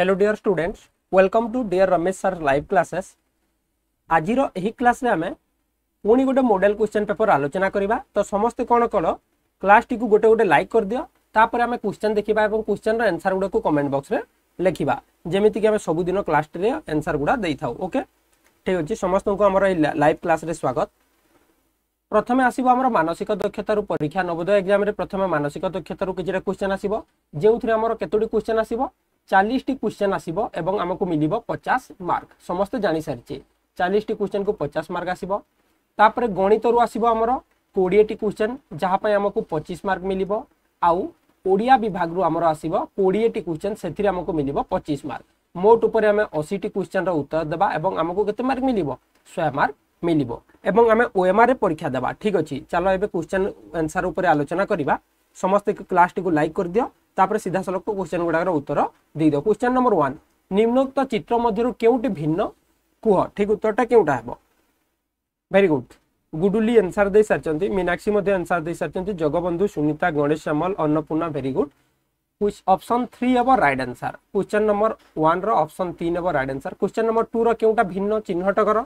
Hello dear students welcome to dear Ramesh sir live classes आज class में आम पुणी गोटे मोडेल क्वेश्चन पेपर आलोचना करवा तो समस्ते कौन कल क्लास टी गोटे गोटे लाइक कर दियो आम क्वेश्चन देखा और क्वेश्चन रनसर गुड़ाक कमेंट बक्स में लिखा जमीक आम सबुदिन क्लास एनसर गुड़ा दे था ओके ठीक अच्छे समस्त आम लाइव क्लास स्वागत প্রথমে আসব আমার মানসিক দক্ষতার পরীক্ষা নবোদয় এক্সামে প্রথমে মানসিক দক্ষতার কিছুটা কোশ্চেন আসব যে আমার কতটি কোশ্চেন আসব চালিশটি কোশ্চেন আসব এবং আমি মিলব পচাশ মার্ক সমস্তে জাঁ সারিছে চালিশটি কোশ্চেন কু পচাশ মার্ক আসব তাপরে গণিতর আসব আমার কোড়িয়েটি কোশ্চেন যাহাপাই আমি পঁচিশ মার্ক মিলব আউ ওড়িয়া বিভাগর আমার আসব কোড়িয়েটি কোশ্চেন সেথিরে আমি মিলব পঁচিশ মার্ক মোট উপরে আমি অশীটি কোশ্চেন উত্তর দেবা এবং আমি কত মার্ক মিলব শহে মার্ক মিলিব এবং আমি ওএমআর পরীক্ষা দেবা ঠিক অছি চাল এবে কোশ্চেন আনসার উপরে আলোচনা করা সমস্ত ক্লাসটি লাইক করে দিও তাপরে সিধাসলখ কোশ্চেন গুড়ার উত্তর দিয়ে দিও কোশ্চেন নম্বর ওয়ান নিম্নোক্ত চিত্র মধ্যে কেউটি ভিন্ন কুহ ঠিক উত্তরটা কেউটা হব ভেরি গুড গুডুলি আনসার দিয়ে সারি মীনাক্ষী মধ্যে আনসার দিয়ে সারি Jagabandhu Sunita Ganesh Shyamal Annapurna very good option three হব right answer question number one option তিন হব right answer question number two র কেউটা ভিন্ন চিহ্নট কর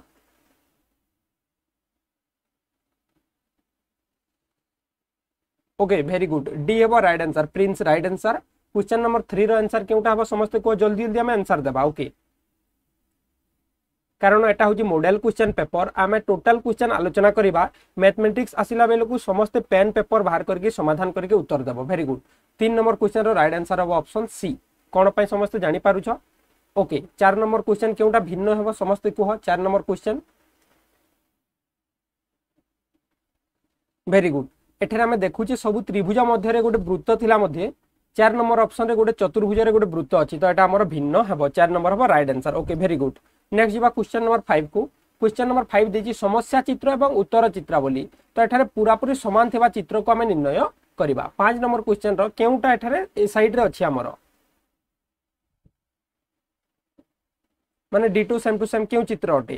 ओके भेरी गुड डी हे right answer Prince right answer question number three रनसर के समस्त कह जल्दी जल्दी आम आनसर देवा ओके कारण एटा हूँ मोडेल क्वेश्चन पेपर आम टोटाल क्वेश्चन आलोचना करवा मैथमेटिक्स आसला बेलू समस्त पेन पेपर बाहर करके समाधान करके उत्तर देव भेरी गुड तीन नंबर क्वेश्चन रईट आनसर हम अप्सन सी कौन समस्त जापार ओके चार नंबर क्वेश्चन के भिन्न हम समस्त कह चार नंबर क्वेश्चन भेरी गुड এখানে আমি দেখুছি সব ত্রিভুজ মধ্যে গোটে বৃত্ত লা চার নম্বর অপসনরে গোটে চতুর্ভুজের গোটে বৃত্ত অছি তো এটা আমার ভিন্ন হব চার নম্বর হব right answer okay very good next যা কোশ্চেন নম্বর ফাইভ কু কোশ্চেন নম্বর ফাইভ দিয়েছি সমস্যা চিত্র এবং উত্তর চিত্রাবলী তো এখানে পুরাপুরি সমান থাকা চিত্রক আমি নির্ণয় করা পাঁচ নম্বর কোশ্চেন কেউটা এখানে সাইড্রে অছি আমার মানে ditto same to same কেউ চিত্র অটে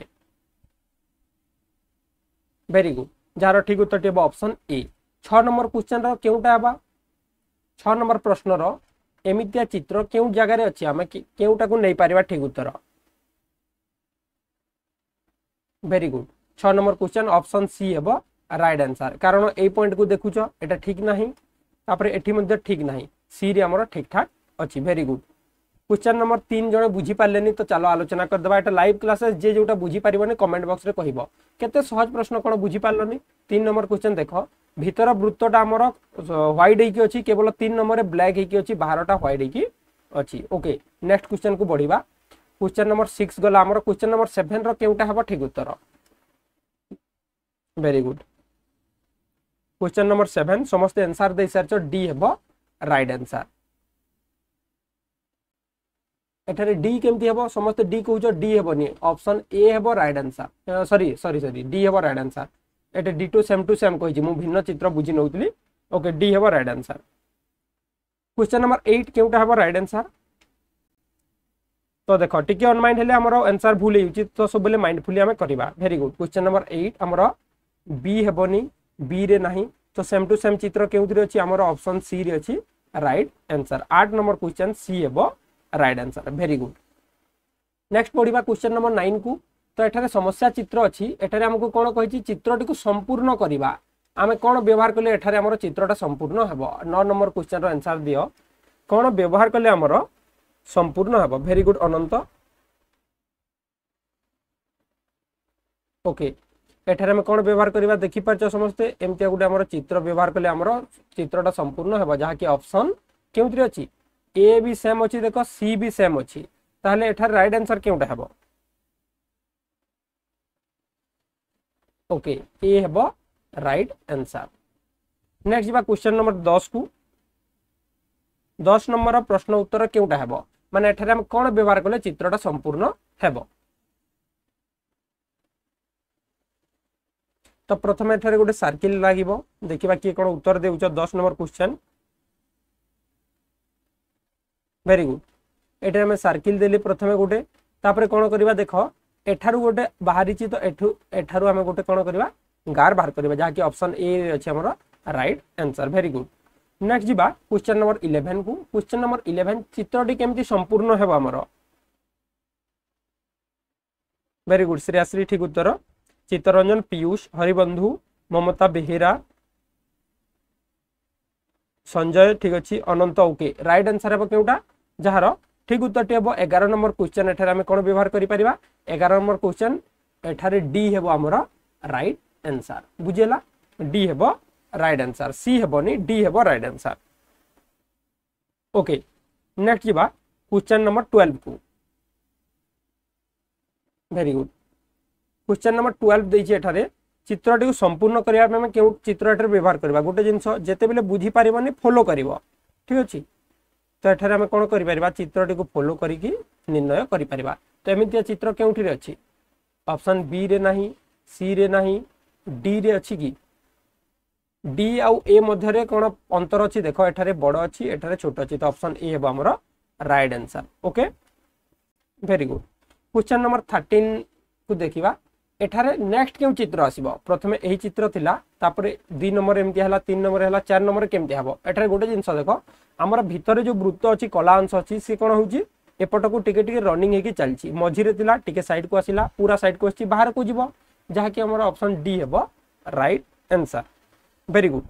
ভেরি গুড যার ঠিক উত্তরটি হব অপশন এ ଛଅ ନମ୍ବର କ୍ୱେଶ୍ଚନର କେଉଁଟା ହେବା ଛଅ ନମ୍ବର ପ୍ରଶ୍ନର ଏମିତିଆ ଚିତ୍ର କେଉଁ ଜାଗାରେ ଅଛି ଆମେ କେଉଁଟାକୁ ନେଇପାରିବା ଠିକ୍ ଉତ୍ତର ଭେରି ଗୁଡ୍ ଛଅ ନମ୍ବର କ୍ୱେଶ୍ଚନ ଅପସନ୍ ସି ହେବ ରାଇଟ୍ ଆନ୍ସର କାରଣ ଏଇ ପଏଣ୍ଟକୁ ଦେଖୁଛ ଏଇଟା ଠିକ୍ ନାହିଁ ତାପରେ ଏଠି ମଧ୍ୟ ଠିକ୍ ନାହିଁ ସିରେ ଆମର ଠିକ୍ ଠାକ୍ ଅଛି ଭେରି ଗୁଡ୍ क्वेश्चन नंबर तीन जन बुझीपारे तो चलो आलोचना करदे ये लाइव क्लासेस जे जोटा बुझीपार नहीं कमेंट बक्स में कह केज प्रश्न कौन बुझीपाल तीन नंबर क्वेश्चन देख भितर वृत्तटा आम ह्वैट हो केवल तीन नंबर ब्लाक होती बाहर ह्वैट ओके नेक्स्ट क्वेश्चन को बढ़िया क्वेश्चन नंबर सिक्स गला क्वेश्चन नंबर सेभेन रोटा हम ठीक उत्तर very good question number seven समस्त एनसर दे सारी हम रईट आंसर এখানে ডি কেমতি হব সমস্তে ডি কৌছ ডি হবনি অপশন এ হব right answer sorry sorry sorry D হব রাইট আনসার এটা ditto same to same কইছি মু ভিন্ন চিত্র বুঝি নউতলি ওকে ডি হব রাইট আনসার क्वेश्चन नंबर 8 কেউটা হব রাইট আনসার তো দেখো টিকে অনমাইন্ড হলে আমার আনসার ভুল হইছি তো সবলে মাইন্ডফুলি আমি করিবা ভেরি গুড क्वेश्चन नंबर 8 আমার বি হবনি বি রে নাহি তো সেম টু সেম চিত্র কেউতিরে আছে আমার অপশন সি রে আছে right answer 8 number question C হবো right answer very good next पढ़ा क्वेश्चन नंबर नाइन को तो यार समस्या चित्र अच्छी आमको कौन कही चित्रटी को संपूर्ण करवा आम कौन व्यवहार कले चित्रटा संपूर्ण हे नौ नंबर क्वेश्चन रनसर दि कौन व्यवहार कले आमर संपूर्ण हे भेरी गुड अनंत ओके यठार आम कौन व्यवहार करवा देखिपार समस्ते एमती गोटे चित्र व्यवहार कले चित्रटा संपूर्ण हे जहाँकि अप्सन के अच्छी ए भी सेम अच्छी देख सी भी सेम अच्छी एटार रईट आंसर के हम ओके ए हम रईट आंसर नेक्स्ट जी क्वेश्चन नंबर दस कु दस नंबर प्रश्न उत्तर के हम मान एम कौन व्यवहार कले चित्रटा संपूर्ण हम तो प्रथम एटे गोटे सर्किल लगे देखा किए कौन उत्तर दे दस नंबर क्वेश्चन ভেরি গুড এটি আমি সার্কিল দেলি প্রথমে গোটে তাপরে কোণ করা দেখ এঠার গোটে বাহারিছি তো এঠু এঠার আমি গোটে কোণ করা গার বাহার করা যা কি অপশন এ অছে আমার right answer very good next যা কোশ্চেন নম্বর ইলেভেন কু কোশ্চেন নম্বর ইলেভেন চিত্রটি কেমি সম্পূর্ণ হব আমার ভেরি গুড শ্রেয়াশ্রী ঠিক উত্তর চিত্তরঞ্জন পীয়ূষ হরিবন্ধু মমতা বেহেরা সঞ্জয় ঠিক আছে অনন্ত ওকে রাইট আনসার হব কেউটা ଯାହାର ଠିକ୍ ଉତ୍ତରଟି ହେବ ଏଗାର ନମ୍ବର କ୍ୱେଶ୍ଚନ୍ ଏଠାରେ ଆମେ କ'ଣ ବ୍ୟବହାର କରିପାରିବା ଏଗାର ନମ୍ବର କ୍ୱେଶ୍ଚନ୍ ଏଠାରେ ଡି ହେବ ଆମର ରାଇଟ୍ ଆନ୍ସର୍ ବୁଝିହେଲା ଡି ହେବ ରାଇଟ୍ ଆନ୍ସର୍ ସି ହେବନି ଡି ହେବ ରାଇଟ୍ ଆନ୍ସର୍ ଓକେ ନେକ୍ସଟ ଯିବା କ୍ୱେଶ୍ଚନ୍ ନମ୍ବର ଟୁଏଲ୍ଭକୁ very good question number twelve ଦେଇଛି ଏଠାରେ ଚିତ୍ରଟିକୁ ସମ୍ପୂର୍ଣ୍ଣ କରିବା ପାଇଁ ଆମେ କେଉଁ ଚିତ୍ର ଏଠାରେ ବ୍ୟବହାର କରିବା ଗୋଟେ ଜିନିଷ ଯେତେବେଳେ ବୁଝିପାରିବନି ଫଲୋ କରିବ ଠିକ୍ ଅଛି ତ ଏଠାରେ ଆମେ କ'ଣ କରିପାରିବା ଚିତ୍ରଟିକୁ ଫଲୋ କରିକି ନିର୍ଣ୍ଣୟ କରିପାରିବା ତ ଏମିତିଆ ଚିତ୍ର କେଉଁଠିରେ ଅଛି ଅପସନ୍ ବିରେ ନାହିଁ ସିରେ ନାହିଁ ଡିରେ ଅଛି କି ଡି ଆଉ ଏ ମଧ୍ୟରେ କ'ଣ ଅନ୍ତର ଅଛି ଦେଖ ଏଠାରେ ବଡ଼ ଅଛି ଏଠାରେ ଛୋଟ ଅଛି ତ ଅପସନ୍ ଏ ହେବ ଆମର right answer okay very good question number thirteen को देखा एठार नेक्स्ट के चित्र आसो प्रथम यही चित्र थी दु नंबर एमती है तीन नंबर है चार नंबर केमती हम एटार गोटे जिनस देख आम भितर जो वृत्त अच्छी कला अंश अच्छी सी कौन एपट को टी टे रनिंग चलती मझीरे टी सैड को आसला पूरा सैड को आहर को जी जहाँकि अप्सन डी हे right answer very good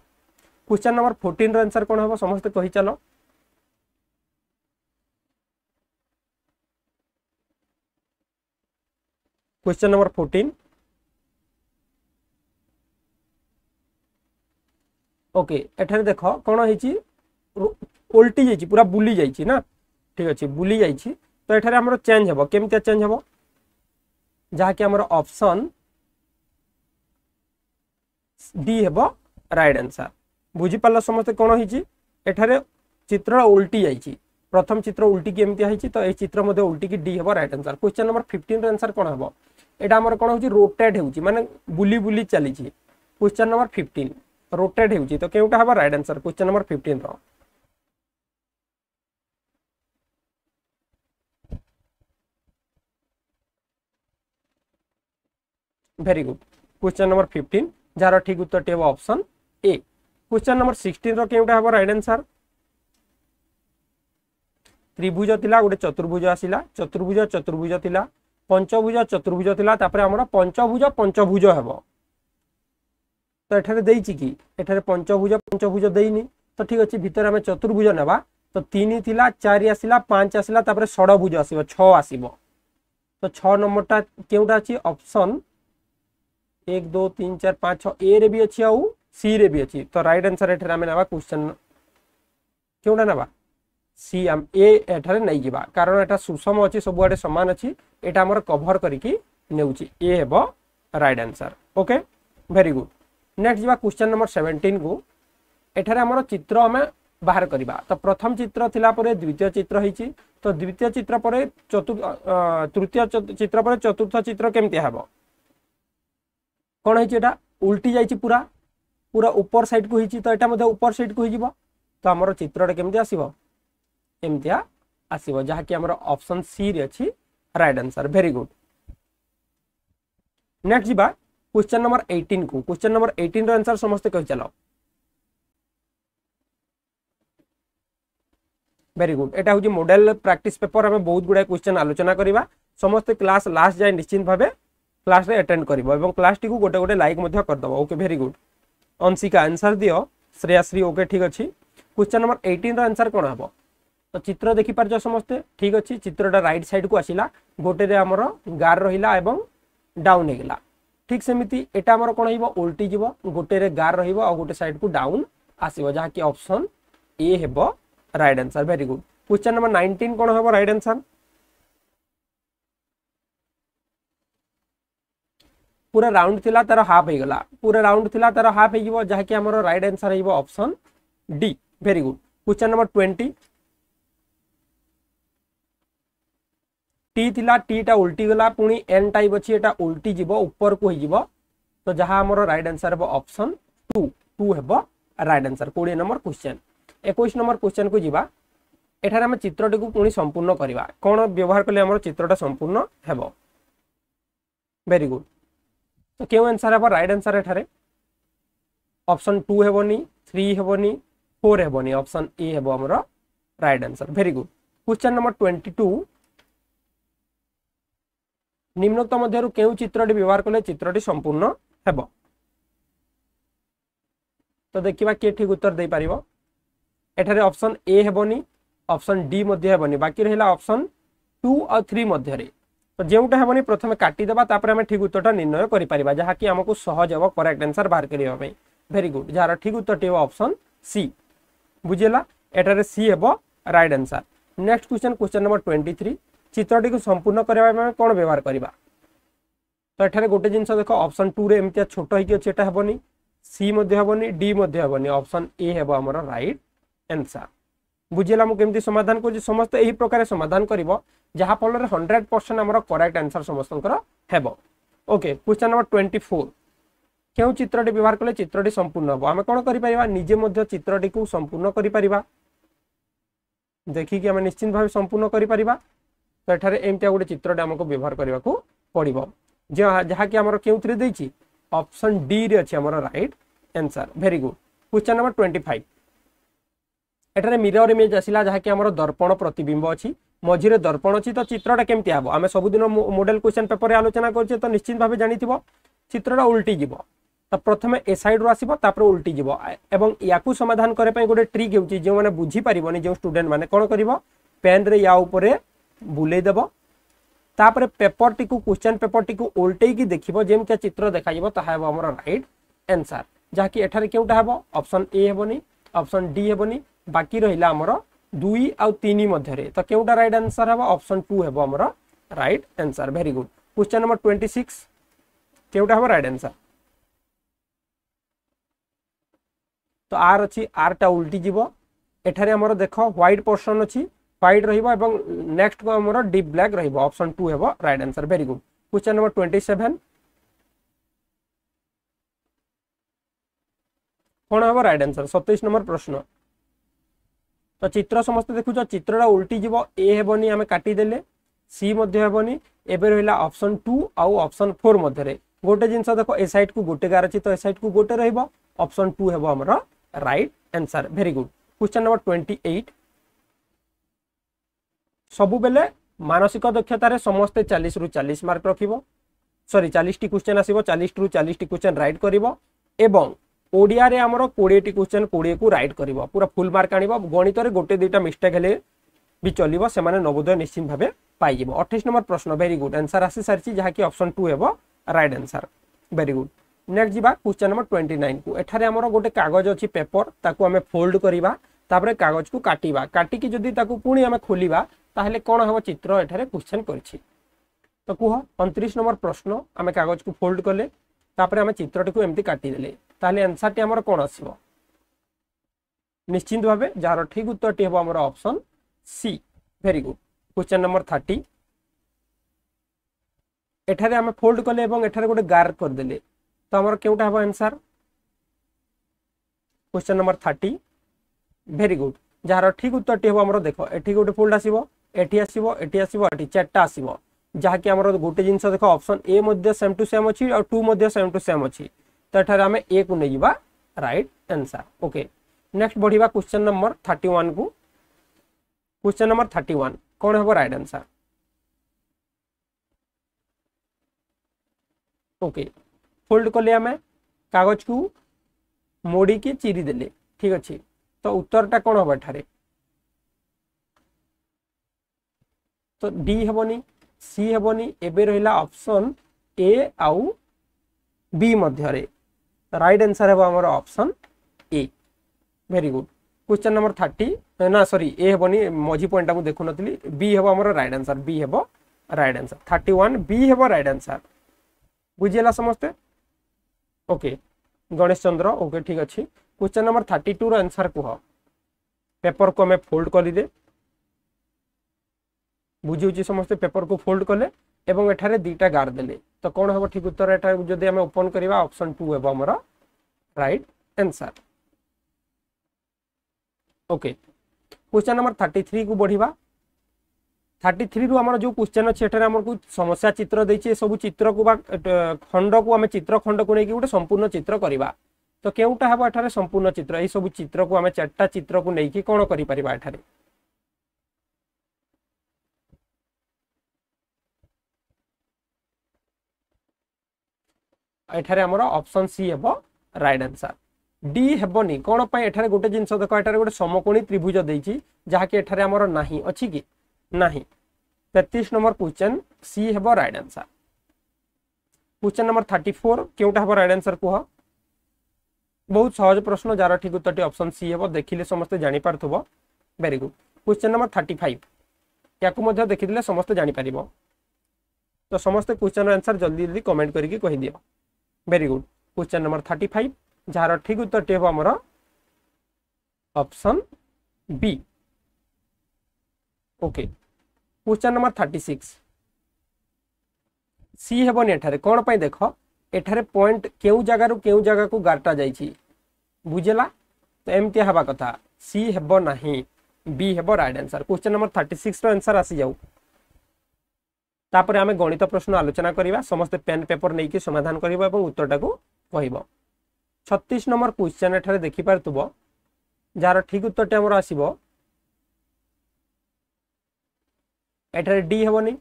question number fourteen रनसर कौन हम समस्त कही चल क्वेश्चन नंबर फोर्टीन ओके एठार देख कौन होल्टी जा पूरा बुली जा ठीक अच्छे बुली जा तो यार आम चेज हम कमी चेज हम जहाँकिर अपसन डी हे रईट आंसर बुझीपाल समस्त कौन हो चित्र उल्टी जा प्रथम चित्र उल्टी एमती तो यह चित्र उल्टी डी हे right answer question number fifteen रनसर कौन हम यहाँ आम कौन हो रोटेड हो मैंने बुली बुली चली क्वेश्चन नंबर फिफ्टन रोटेट हो तो क्योंटा हाँ right answer question number fifteen र very good question number fifteen जार ठीक उत्तर टी हम option A question number sixteen रोटे हम रईट आंसर त्रिभुज ता गोटे चतुर्भुज आसला चतुर्भुज चतुर्भुज ता पंचभुज चतुर्भुज ता पंचभुज पंचभुज हाँ तो यह कि पंचभुज पंचभुज देनी तो ठीक अच्छे भितर आम चतुर्भुज ना तो तीन थी चार आसला पांच आसला षड़भुज आस आस तो छ नंबर टा के अच्छी अप्सन एक दो तीन चार पाँच छ ए भी अच्छी आ सी रे भी अच्छी तो रईट आनसर ये आम ना क्वेश्चन क्योंटा ना सी आम एठार नहीं जा कारण यहाँ सुषम अच्छी सब आड़े सामान अच्छी यहाँ आम कभर करके right answer okay very good next जा क्वेश्चन नंबर सेवेन्टीन को एठार आम चित्र आम बाहर करवा तो प्रथम चित्र थिलापर द्वितीय चित्र हो तो द्वितीय चित्र पर चतु तृतीय चित्र पर चतुर्थ चित्र केमती हे कौन होटा उल्टी जा पूरा पूरा ऊपर साइड को तो यहाँ ऊपर साइड को हो तो आम चित्रटा केमती आसो एमतीया आसो जहाँकि आम अप्सन सी रे अच्छी right answer very good next जा क्वेश्चन नंबर 18 को क्वेश्चन नंबर 18 रो आंसर समस्त कही चलाओ भेरी गुड एटा हूँ मोडेल प्राक्ट पेपर आम बहुत गुड़ाए क्वेश्चन आलोचना करवा समस्ते क्लास लास्ट जाए निश्चित भाव क्लास एटेड कर क्लास टी गोटे गोटे लाइक करदेव okay very good Anshika answer दियो श्रेयाश्री ओके ठीक अच्छे क्वेश्चन नंबर एटीन रनसर कौन हम तो चित्र देखिपार समस्ते ठीक अच्छे चित्रटा रईट सैड को आसला गोटे आमर गार रहा डाउन होगा ঠিক সেমিতি এটা আমার কোণ হইব উল্টি যাব গোটেরে গার রহব আর গোটে সাইড কু ডাউন আসিব যা কি অপশন এ হেব right answer very good question number 19 কোণ হব রাইট আনসার पूरा राउंड थी तार हाफ हो गला पूरा राउंड थी तार हाफ हो जहाँकि आम रईट आनसर हो option D very good question number twenty टी ଥିଲା ଟିଟା ଉଲ୍ଟିଗଲା ପୁଣି ଏନ୍ ଟାଇପ୍ ଅଛି ଏଟା ଉଲ୍ଟିଯିବ ଉପରକୁ ହେଇଯିବ ତ ଯାହା ଆମର ରାଇଟ୍ ଆନ୍ସର୍ ହେବ ଅପସନ୍ ଟୁ ଟୁ ହେବ ରାଇଟ୍ ଆନ୍ସର୍ କୋଡ଼ିଏ ନମ୍ବର କ୍ୱେଶ୍ଚନ୍ ଏକୋଇଶ ନମ୍ବର କ୍ୱେଶ୍ଚନ୍କୁ ଯିବା ଏଠାରେ ଆମେ ଚିତ୍ରଟିକୁ ପୁଣି ସମ୍ପୂର୍ଣ୍ଣ କରିବା କ'ଣ ବ୍ୟବହାର କଲେ ଆମର ଚିତ୍ରଟା ସମ୍ପୂର୍ଣ୍ଣ ହେବ ଭେରି ଗୁଡ୍ ତ କେଉଁ ଆନ୍ସର୍ ହେବ ରାଇଟ୍ ଆନ୍ସର୍ ଏଠାରେ ଅପସନ୍ ଟୁ ହେବନି থ্রি হবনি ফোর হবনি অপশন এ হব আমার right answer very good question number twenty two ନିମ୍ନୋକ୍ତ ମଧ୍ୟରୁ କେଉଁ ଚିତ୍ରଟି ବ୍ୟବହାର କଲେ ଚିତ୍ରଟି ସମ୍ପୂର୍ଣ୍ଣ ହେବ ତ ଦେଖିବା କିଏ ଠିକ୍ ଉତ୍ତର ଦେଇପାରିବ ଏଠାରେ ଅପସନ୍ ଏ ହେବନି ଅପସନ୍ ଡି ମଧ୍ୟ ହେବନି ବାକି ରହିଲା ଅପସନ୍ ଟୁ ଆଉ ଥ୍ରୀ ମଧ୍ୟରେ ତ ଯେଉଁଟା ହେବନି ପ୍ରଥମେ କାଟିଦେବା ତାପରେ ଆମେ ଠିକ୍ ଉତ୍ତରଟା ନିର୍ଣ୍ଣୟ କରିପାରିବା ଯାହାକି ଆମକୁ ସହଜ ହେବ କରେକ୍ଟ ଆନ୍ସର ବାହାର କରିବା ପାଇଁ ଭେରି ଗୁଡ୍ ଯାହାର ଠିକ୍ ଉତ୍ତରଟି ହେବ ଅପସନ୍ ସି ବୁଝିଲା ଏଠାରେ ସି ହେବ right answer next question question number twenty three চিত্রটিকে সম্পূর্ণ করা কোণ ব্যবহার করা তো এখানে গোটে জিনিস দেখ অপশন টু রে এমতি ছোট হয়েকি অছে এটা হবনি সি মধ্যে হবনি ডি মধ্যে হবনি অপশন এ হব আমার রাইট আনসার বুঝিলা মু কেমতি সমাধান করছি সমস্ত এই প্রকার সমাধান করব যা ফলরে হন্ড্রেড পরসেন্ট আমার করেক্ট আনসার সমস্ত হব okay question number twenty four কেউ চিত্রটি ব্যবহার কলে চিত্রটি সম্পূর্ণ হব আমি কোণ করে নিজে মধ্য চিত্রটি সম্পূর্ণ করে দেখিকি আমি নিশ্চিত ভাবে সম্পূর্ণ করে ତ ଏଠାରେ ଏମିତିଆ ଗୋଟେ ଚିତ୍ରଟେ ଆମକୁ ବ୍ୟବହାର କରିବାକୁ ପଡ଼ିବ ଯାହାକି ଆମର କେଉଁଥିରେ ଦେଇଛି ଅପସନ୍ ଡିରେ ଅଛି ଆମର right answer very good question number twenty five ଏଠାରେ ମିରର ଇମେଜ୍ ଆସିଲା ଯାହାକି ଆମର ଦର୍ପଣ ପ୍ରତିବିମ୍ବ ଅଛି ମଝିରେ ଦର୍ପଣ ଅଛି ତ ଚିତ୍ରଟା କେମିତି ହେବ ଆମେ ସବୁଦିନ ମଡେଲ କ୍ୱେଶ୍ଚନ୍ ପେପରରେ ଆଲୋଚନା କରୁଛେ ତ ନିଶ୍ଚିତ ଭାବେ ଜାଣିଥିବ ଚିତ୍ରଟା ଉଲ୍ଟି ଯିବ ତ ପ୍ରଥମେ ଏ ସାଇଡ୍ରୁ ଆସିବ ତାପରେ ଉଲ୍ଟି ଯିବ ଏବଂ ୟାକୁ ସମାଧାନ କରିବା ପାଇଁ ଗୋଟେ ଟ୍ରିକ୍ ହେଉଛି ଯେଉଁମାନେ ବୁଝିପାରିବନି ଯେଉଁ ଷ୍ଟୁଡେଣ୍ଟମାନେ କ'ଣ କରିବ ପେନ୍ରେ ୟା ଉପରେ बुले बुलेद पेपर टी क्वेश्चन पेपर टी ओल्ट देखिए जमीका चित्र देखा तामर रईट एनसर जहाँकि क्योंटा हे अपसन ए हेनी अपसन डी हेनी बाकी रहा आमर दुई आन मध्य तो क्योंटा रईट आनसर हे अपसन टू हे आमर right answer very good question number twenty six क्योंटा हम रईट आनसर तो आर अच्छी आर टा उल्टी जीवन एठार देख ह्वैट पर्सन अच्छी व्हाइट ରହିବ ଏବଂ ନେକ୍ସଟ କୁ ଆମର ଡିପ୍ ବ୍ଲାକ୍ ରହିବ ଅପସନ୍ ଟୁ ହେବ right answer very good question number twenty seven कौन हम रईट आंसर सतैश नंबर प्रश्न तो चित्र समस्त देखुच चित्रटा उल्टी जीव ए हेनी आम काटिदे सी हेनी एवं रहा ऑप्शन टू आउ ऑप्शन फोर मध्य गोटे जिन देख ए सैड को गोटे गार अच्छी तो ए सैड को गोटे रप्सन टू हम right answer very good question number twenty ସବୁବେଳେ ମାନସିକ ଦକ୍ଷତାରେ ସମସ୍ତେ ଚାଳିଶରୁ ଚାଳିଶ ମାର୍କ ରଖିବ ସରି ଚାଳିଶଟି କ୍ୱେଶ୍ଚେନ୍ ଆସିବ ଚାଳିଶରୁ ଚାଳିଶଟି କ୍ୱେଶ୍ଚେନ୍ ରାଇଟ୍ କରିବ ଏବଂ ଓଡ଼ିଆରେ ଆମର କୋଡ଼ିଏଟି କ୍ୱେଶ୍ଚେନ୍ କୋଡ଼ିଏକୁ ରାଇଟ୍ କରିବ ପୁରା ଫୁଲ୍ ମାର୍କ ଆଣିବ ଗଣିତରେ ଗୋଟେ ଦୁଇଟା ମିଷ୍ଟେକ୍ ହେଲେ ବି ଚଲିବ ସେମାନେ ନବୋଦୟ ନିଶ୍ଚିତ ଭାବେ ପାଇଯିବ ଅଠେଇଶ ନମ୍ବର ପ୍ରଶ୍ନ ଭେରି ଗୁଡ୍ ଆନ୍ସର ଆସିସାରିଛି ଯାହାକି ଅପସନ୍ ଟୁ ହେବ right answer very good next ଯିବା କ୍ୱେଶ୍ଚନ୍ ନମ୍ବର ଟ୍ୱେଣ୍ଟି ନାଇନକୁ ଏଠାରେ ଆମର ଗୋଟେ କାଗଜ ଅଛି ପେପର ତାକୁ ଆମେ ଫୋଲ୍ଡ କରିବା ତାପରେ କାଗଜକୁ କାଟିବା କାଟିକି ଯଦି ତାକୁ ପୁଣି ଆମେ ଖୋଲିବା ତାହେଲେ କ'ଣ ହେବ ଚିତ୍ର ଏଠାରେ କ୍ୱେଶ୍ଚନ୍ କରିଛି ତ କୁହ ଅଣତିରିଶ ନମ୍ବର ପ୍ରଶ୍ନ ଆମେ କାଗଜକୁ ଫୋଲ୍ଡ କଲେ ତାପରେ ଆମେ ଚିତ୍ରଟିକୁ ଏମିତି କାଟିଦେଲେ ତାହେଲେ ଆନ୍ସରଟି ଆମର କ'ଣ ଆସିବ ନିଶ୍ଚିନ୍ତ ଭାବେ ଯାହାର ଠିକ୍ ଉତ୍ତରଟି ହେବ ଆମର option C very good question number thirty ଏଠାରେ ଆମେ ଫୋଲ୍ଡ କଲେ ଏବଂ ଏଠାରେ ଗୋଟେ ଗାର କରିଦେଲେ ତ ଆମର କେଉଁଟା ହେବ answer question number thirty very good जार ठीक उत्तर टी हम देख ये गोटे फोल्ड आसो चार्टा गोटे जिन देख अपसन एम टू सेम अच्छी टू सेम टू सेम अच्छी तो यार ए को रईट आनसर ओके नेक्स्ट बढ़िया क्वेश्चन नंबर थर्टी वन को क्वेश्चन नंबर थर्टी वन कौन हम रईट आनसर ओके फोल्ड कले आम कागज को मोड़ी मोड़ी चिरीदे ठीक अच्छे तो उत्तरटा कौन हम एठार ᱛᱚ ᱰ ᱦᱮᱵᱚᱱᱤ ᱥᱤ ᱦᱮᱵᱚᱱᱤ ᱮᱵᱮ ᱨᱦᱤᱞᱟ ᱚᱯᱥᱚᱱ ᱮ ᱟᱩ ᱵᱤ ᱢᱟᱫᱷᱭᱨᱮ ᱨᱟᱭᱤᱴ ᱟᱱᱥᱟᱨ ᱦᱮᱵᱚ ᱟᱢᱟᱨ option A very good question number 30 ᱛᱚ ᱱᱟ ᱥᱚᱨᱤ ᱮ ᱦᱮᱵᱚᱱᱤ ᱢᱚᱡᱤ ᱯᱚᱭᱮᱱᱴ ᱟᱢ ᱫᱮᱠᱷᱩᱱ ᱛᱤᱞᱤ ᱵᱤ ᱦᱮᱵᱚ ᱟᱢᱟᱨ ᱨᱟᱭᱤᱴ ᱟᱱᱥᱟᱨ ᱵᱤ ᱦᱮᱵᱚ ᱨᱟᱭᱤᱴ ᱟᱱᱥᱟᱨ 31 ᱵᱤ ᱦᱮᱵᱚ ᱨᱟᱭᱤᱴ ᱟᱱᱥᱟᱨ ᱵᱩᱡᱷᱮᱞᱟ ᱥᱚᱢᱥᱛᱮ ᱚᱠᱮ ᱜᱚણેᱥᱪᱚন্দ্র ବୁଝୁଛି ସମସ୍ତେ ପେପରକୁ ଫୋଲ୍ଡ କଲେ ଏବଂ ଏଠାରେ ଦୁଇଟା ଗାର୍ଡ ଦେଲେ ତ କ'ଣ ହେବ ଠିକ ଉତ୍ତର ଏଠାରେ ଯଦି ଆମେ ଓପନ୍ କରିବା ଅପସନ୍ ଟୁ ହେବ ଆମର right answer okay question number thirty ଥ୍ରୀକୁ ବଢ଼ିବା ଥାର୍ଟି ଥ୍ରୀରୁ ଆମର ଯେଉଁ କ୍ୱେଶ୍ଚନ୍ ଅଛି ଏଠାରେ ଆମକୁ ସମସ୍ୟା ଚିତ୍ର ଦେଇଛି ଏସବୁ ଚିତ୍ରକୁ ବା ଖଣ୍ଡକୁ ଆମେ ଚିତ୍ର ଖଣ୍ଡକୁ ନେଇକି ଗୋଟେ ସମ୍ପୂର୍ଣ୍ଣ ଚିତ୍ର କରିବା ତ କେଉଁଟା ହେବ ଏଠାରେ ସମ୍ପୂର୍ଣ୍ଣ ଚିତ୍ର ଏହିସବୁ ଚିତ୍ରକୁ ଆମେ ଚାରିଟା ଚିତ୍ରକୁ ନେଇକି କ'ଣ କରିପାରିବା ଏଠାରେ सी हे रईट आंसर डी हेनी कौन एटार गोटे जिनस देख समकोणी त्रिभुज देखिए ना ना तेतीस नंबर क्वेश्चन सी हे right answer question number thirty four क्योंटा हम आंसर कह बहुत सहज प्रश्न जार ठीक उत्तर टी अपसन सी हे देखिले समस्त समस्ते जापार very good question number thirty five या देखी समस्त जापर तो समस्त क्वेश्चन आंसर जल्दी जल्दी कमेंट करके कहीदि very good question number thirty five যার ঠিক উত্তরটি হব আমার option B okay question number thirty six C হবনি এখানে কোণ পাই দেখ এখানে পয়েন্ট কেউ জায়গার কেউ জায়গাকে গারটা যাই বুঝলা তো এমতি হওয়া কথা সি হব না বি হব right answer question number thirty সিক্সর আনসার আসি যাও ତାପରେ ଆମେ ଗଣିତ ପ୍ରଶ୍ନ ଆଲୋଚନା କରିବା ସମସ୍ତେ ପେନ୍ ପେପର ନେଇକି ସମାଧାନ କରିବ ଏବଂ ଉତ୍ତରଟାକୁ କହିବ ଛତିଶ ନମ୍ବର କ୍ୱେଶ୍ଚନ୍ ଏଠାରେ ଦେଖିପାରୁଥିବ ଯାହାର ଠିକ୍ ଉତ୍ତରଟି ଆମର ଆସିବ ଏଠାରେ ଡି ହେବନି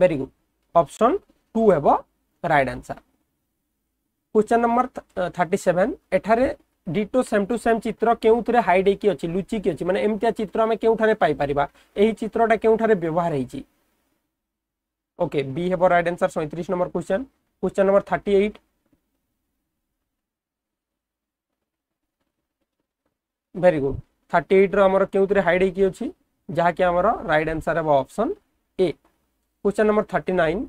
ଭେରି ଗୁଡ୍ ଅପସନ୍ ଟୁ ହେବ right answer question number thirty seven ଏଠାରେ ଡିଟୋ ସେମ୍ ଟୁ ସେମ୍ ଚିତ୍ର କେଉଁଥିରେ के ହେଇକି ଅଛି ଲୁଚିକି ଅଛି ମାନେ ଏମିତିଆ ଚିତ୍ର ଆମେ କେଉଁଠାରେ ପାଇପାରିବା चित्रटा ଚିତ୍ରଟା व्यवहार ବ୍ୟବହାର ओके बी हे रईट आंसर सैंतीस number question question number thirty eight very good thirty eight रमर क्यों हाइड होगी रईट आंसर हम option A question number thirty nine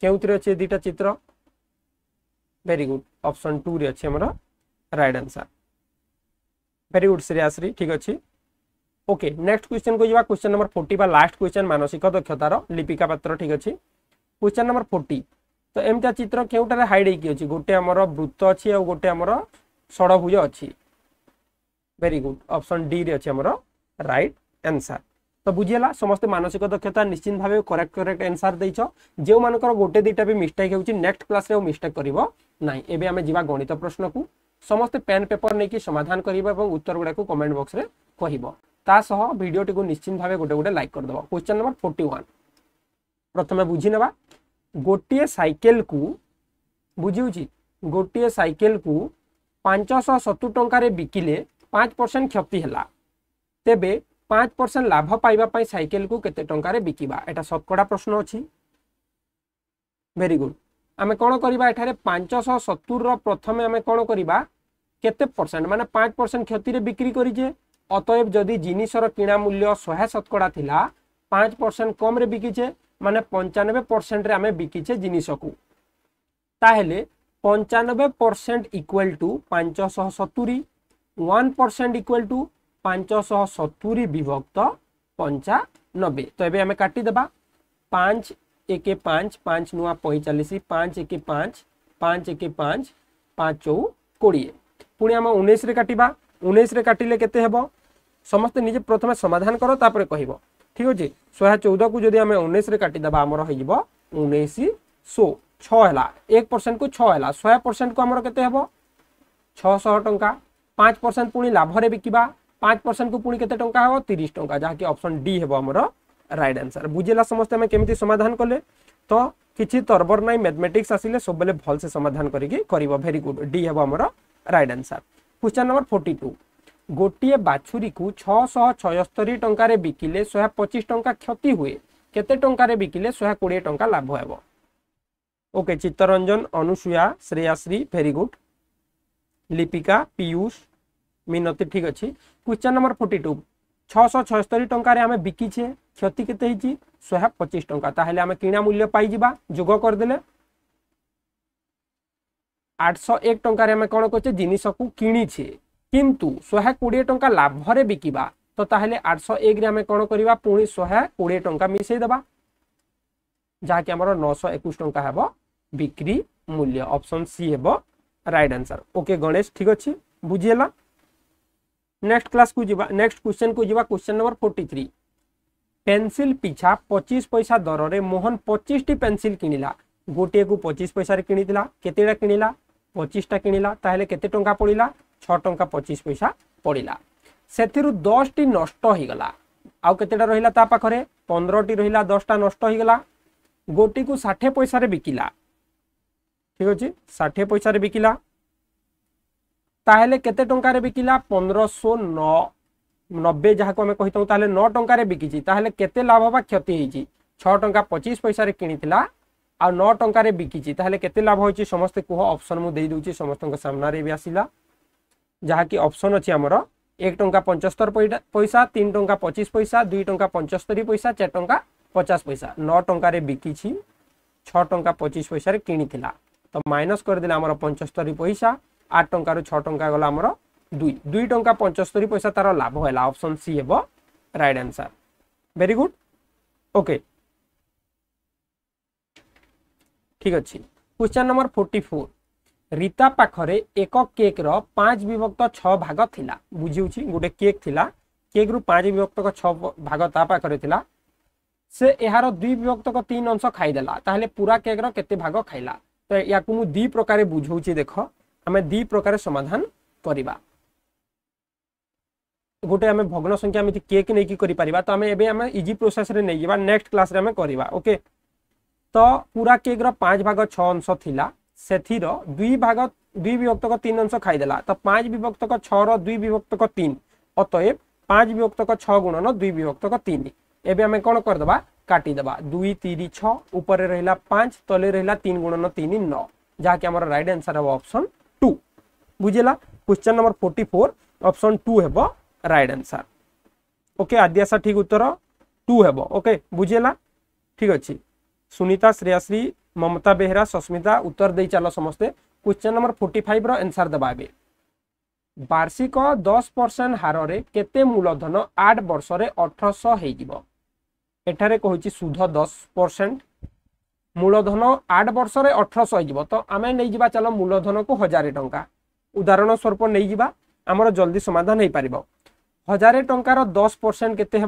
क्यों अच्छे दुटा चित्र ভেরি গুড অপশন টু রে অছি আমার right answer very good Shreyashri ঠিক অছি ওকে নেক্সট क्वेश्चन को যা क्वेश्चन नंबर 40 বা লাস্ট क्वेश्चन মানসিক দক্ষতার লিপিকা পাত্র ঠিক আছে क्वेश्चन नंबर 40 তো এমটা চিত্র কেউটারে হাইড হইকি আছে গোটে আমার বৃত্ত আছে আর গোটে আমার ষড়ভুজ আছে ভেরি গুড অপশন ডি রে আছে আমার রাইট আনসার তো বুঝিলা সমস্ত মানসিক দক্ষতা নিশ্চিত ভাবে করেক্ট করেক্ট আনসার দেইছ যেউ মানকর গোটে দুইটা বি মিস্টেক হচ্ছে নেক্সট ক্লাসে মিস্টেক করব ନାହିଁ ଏବେ ଆମେ ଯିବା ଗଣିତ ପ୍ରଶ୍ନକୁ ସମସ୍ତେ ପେନ୍ ପେପର ନେଇକି ସମାଧାନ କରିବ ଏବଂ ଉତ୍ତର ଗୁଡ଼ାକୁ କମେଣ୍ଟ ବକ୍ସରେ କହିବ ତା ସହ ଭିଡ଼ିଓଟିକୁ ନିଶ୍ଚିତ ଭାବେ ଗୋଟେ ଗୋଟେ ଲାଇକ୍ କରିଦେବ କ୍ୱେଶ୍ଚନ୍ ନମ୍ବର ଫୋର୍ଟି ୱାନ୍ ପ୍ରଥମେ ବୁଝିନେବା ଗୋଟିଏ ସାଇକେଲକୁ ବୁଝିଉଛି ଗୋଟିଏ ସାଇକେଲକୁ ପାଞ୍ଚଶହ ସତୁରି ଟଙ୍କାରେ ବିକିଲେ ପାଞ୍ଚ ପରସେଣ୍ଟ କ୍ଷତି ହେଲା ତେବେ ପାଞ୍ଚ ପରସେଣ୍ଟ ଲାଭ ପାଇବା ପାଇଁ ସାଇକେଲକୁ କେତେ ଟଙ୍କାରେ ବିକିବା ଏଇଟା ଶତକଡ଼ା ପ୍ରଶ୍ନ ଅଛି ଭେରି ଗୁଡ୍ ଆମେ କ'ଣ କରିବା ଏଠାରେ ପାଞ୍ଚଶହ ସତୁରିର ପ୍ରଥମେ ଆମେ କ'ଣ କରିବା କେତେ ପରସେଣ୍ଟ ମାନେ ପାଞ୍ଚ ପରସେଣ୍ଟ କ୍ଷତିରେ ବିକ୍ରି କରିଛେ ଅତଏବ ଯଦି ଜିନିଷର କିଣା ମୂଲ୍ୟ ଶହେ ଶତକଡ଼ା ଥିଲା ପାଞ୍ଚ ପରସେଣ୍ଟ କମ୍ରେ ବିକିଛେ ମାନେ ପଞ୍ଚାନବେ ପରସେଣ୍ଟରେ ଆମେ ବିକିଛେ ଜିନିଷକୁ ତାହେଲେ ପଞ୍ଚାନବେ ପରସେଣ୍ଟ ଇକ୍ୱାଲ୍ ଟୁ ପାଞ୍ଚଶହ ସତୁରି ୱାନ୍ ପରସେଣ୍ଟ ଇକ୍ୱାଲ୍ ଟୁ ପାଞ୍ଚଶହ ସତୁରି ବିଭକ୍ତ ପଞ୍ଚାନବେ ତ ଏବେ ଆମେ କାଟିଦେବା ପାଞ୍ଚ एक पांच पाँच पाँच नुआ पैंचालीस पांच एक पांच पांच एक पांच पांच चौ कोड़े पुणी आम उन्नीस काटा उन्नीस काटिले के समस्त निजे प्रथम समाधान कर तापर कह ठीक अच्छे शहे चौदह को जदि आम उन्नीस काटिदे आमर हो सो छाला एक परसेंट को छाला शहे परसेंट को आमर के छश टाँचा पाँच परसेंट पुणी लाभ लाभरे बिका पाँच परसेंट को पुणी के टाँग हे तीस टाँग जहाँकि अप्सन डी हम आमर রাইট আনসার বুঝিলা সমস্ত আমি কেমিতি সমাধান কলে তো কিছু তরবর নাই ম্যাথমেটিক্স আসলে সবুলে ভালসে সমাধান করিকি করিব ভেরি গুড ডি হব আমার right answer question number forty two ଗୋଟିଏ ବାଛୁରୀକୁ ଛଅଶହ ଛୟସ୍ତରୀ ଟଙ୍କାରେ ବିକିଲେ ଶହେ ପଚିଶ ଟଙ୍କା କ୍ଷତି ହୁଏ କେତେ ଟଙ୍କାରେ ବିକିଲେ ଶହେ କୋଡ଼ିଏ ଟଙ୍କା ଲାଭ ହେବ okay Chittaranjan Anusuya Shreyashri very good Lipika Piyush Minati ଠିକ୍ ଅଛି କ୍ୱେଶ୍ଚନ୍ ନମ୍ବର ଫୋର୍ଟି ଟୁ ଛଅଶହ ଛୟସ୍ତରୀ ଟଙ୍କାରେ ଆମେ ବିକିଛେ क्षति के शहे पचीस टाइम आम किूल्य पाई जुग करदे आठश एक टकरे कौन कर जिनस को किणीचे किंतु शहे कोड़े टाँग लाभ से बिकवा तो ताल आठश एक आम कौन करवा पुणी शहे कोड़े टाँह मिसईदे जहाँकि नौश एक टाँह हे बिक्री मूल्य ऑप्शन सी हे रईट आंसर ओके गणेश ठीक अच्छे बुझीला नेक्स्ट क्लास को नेक्स्ट क्वेश्चन को जी question number forty three pencil পিছা পঁচিশ পয়সা দরের মোহন পঁচিশটি পেন্সিল কিনিলা গোটিয়ে পঁচিশ পয়সার কিনিলা কেতেটা কিনিলা পঁচিশটা কিনিলা তাহলে কেতে টঙ্কা পড়িলা ছ টঙ্কা পঁচিশ পয়সা পড়িলা ସେଥିରୁ ଦଶଟି ନଷ୍ଟ ହେଇଗଲା ଆଉ କେତେଟା ରହିଲା ତା ପାଖରେ ପନ୍ଦରଟି ରହିଲା ଦଶଟା ନଷ୍ଟ ହେଇଗଲା ଗୋଟିକୁ ଷାଠିଏ ପଇସାରେ ବିକିଲା ଠିକ ଅଛି ଷାଠିଏ ପଇସାରେ ବିକିଲା ତାହେଲେ କେତେ ଟଙ୍କାରେ ବିକିଲା ପନ୍ଦରଶହ ନଅ नबे जहाँ था नौ टकर बिकी के लाभ बा क्षति होती छा पचीस पैसा कि आ नौ टकर बिकी के लाभ होती समस्ते कह अपसन मुझे समस्त सामन भी आसला जहाँकि अपसन अच्छी आमर एक टाँचा पंचस्तर पैसा तीन टाँचा पचीस पैसा दुई टा पंचस्तरी पैसा चार टाँचा पचास पैसा नौ टकर बिकी छा पचीस पैसा कि माइनस करदे आम पंचस्तरी पैसा आठ टू छा गला दुई दुई टा পঞ্চস্তরি पैसा तार लाभ है अप्सन सी हे right answer very good okay ठीक अच्छे question number forty four Rita पाखे एक केक रो विभक्त 6 भाग थिला बुझिउची गोटे केक थिला केक रु पांच विभक्त को 6 भाग ता से यार दुई विभक्त तीन अंश खाई पूरा केक रो केते भाग खाइला तो या दी प्रकारे बुझे देखो हमें दी प्रकारे समाधान करवा गुटे हमें ভগ্না সংখ্যা আমি কেক নেকি করি পারিবা তো আমি এবি আমি ইজি প্রসেস রে নেকিবা নেক্সট ক্লাস রে আমি করিবা ওকে তো পুরা কেগর 5 ভাগ 6 অংশ থিলা সেথিৰ 2 ভাগ 2 বিভক্তক 3 অংশ খাই দেলা তো 5 বিভক্তক 6 ৰ 2 বিভক্তক 3 অতএব 5 বিভক্তক 6 গুণন 2 বিভক্তক 3 এবি আমি কোন কৰ দবা কাটি দবা 2 3 6 ওপৰে ৰেলা 5 তলৰে ৰেলা 3 গুণন 3 9 যা কি আমাৰ রাইট আনসার হব অপশন 2 বুজিলা কুয়েশ্চন নম্বৰ 44 অপশন 2 হবা রাইট আনসার ওকে আদি আশা ঠিক উত্তর টু হব ওকে বুঝিলা ঠিক আছে সুনীতা শ্রেয়াশ্রী মমতা বেহরা সস্মিতা উত্তর দিয়ে চাল সমস্তে কোশ্চেন নম্বর ফোর্টি ফাইভর এনসার দেবা এবে বার্ষিক দশ পরসেন্ট হারে কেতে মূলধন আট বর্ষরে অঠরশ হয়েযিব এঠারে কহিছি সুধ দশ পরসেন্ট মূলধন আট বর্ষরে অঠরশ হয়েযিব তো আমি নেই যা চাল মূলধনকু হাজার টঙ্কা উদাহরণ স্বরূপ নেই যা আমার জলদি সমাধান হয়ে পারিব हजार टकर दस परसेंट के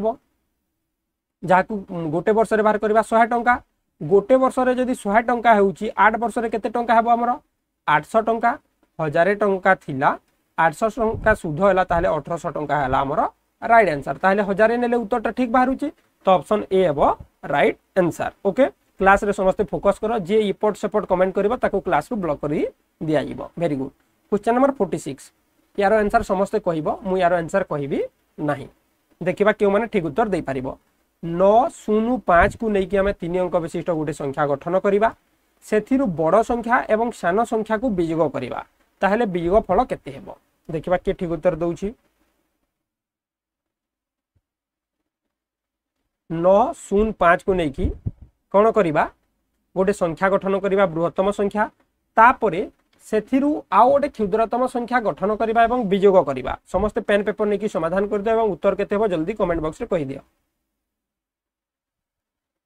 गोटे वर्ष बाहर करवा शहे टाँचा गोटे वर्ष शहे टाँचा हो आठ वर्ष टाँचा हे आम आठश टाँचा हजार टाँचा था आठश टाँचा सुध है अठरश टाँचा रईट आनसर ताल हजार ने उत्तर ठीक बाहर तो अपसन ए हे रईट आनसर ओके क्लास रे समस्ते फोकस करो जे इपोर्ट सेपोर्ट कमेंट कर क्लास को ब्लक कर दिजाव very good question number forty six ୟାର ଆନ୍ସର ସମସ୍ତେ କହିବ ମୁଁ ୟାର ଆନ୍ସର କହିବି ନାହିଁ ଦେଖିବା କେଉଁମାନେ ଠିକ ଉତ୍ତର ଦେଇପାରିବ ନଅ ଶୂନ ପାଞ୍ଚକୁ ନେଇକି ଆମେ ତିନି ଅଙ୍କ ବିଶିଷ୍ଟ ଗୋଟେ ସଂଖ୍ୟା ଗଠନ କରିବା ସେଥିରୁ ବଡ଼ ସଂଖ୍ୟା ଏବଂ ସାନ ସଂଖ୍ୟାକୁ ବିଯୋଗ କରିବା ତାହେଲେ ବିଯୋଗ ଫଳ କେତେ ହେବ ଦେଖିବା କିଏ ଠିକ ଉତ୍ତର ଦଉଛି ନଅ ଶୂନ ପାଞ୍ଚକୁ ନେଇକି କ'ଣ କରିବା ଗୋଟେ ସଂଖ୍ୟା ଗଠନ କରିବା ବୃହତ୍ତମ ସଂଖ୍ୟା ତାପରେ ସେଥିରୁ ଆଉ ଗୋଟେ କ୍ଷୁଦ୍ରତମ ସଂଖ୍ୟା ଗଠନ କରିବା ଏବଂ ବିଯୋଗ କରିବା ସମସ୍ତେ ପେନ୍ ପେପର ନେଇକି ସମାଧାନ କରିଦିଅ ଏବଂ ଉତ୍ତର କେତେ ହେବ ଜଲ୍ଦି କମେଣ୍ଟ কই କହିଦିଅ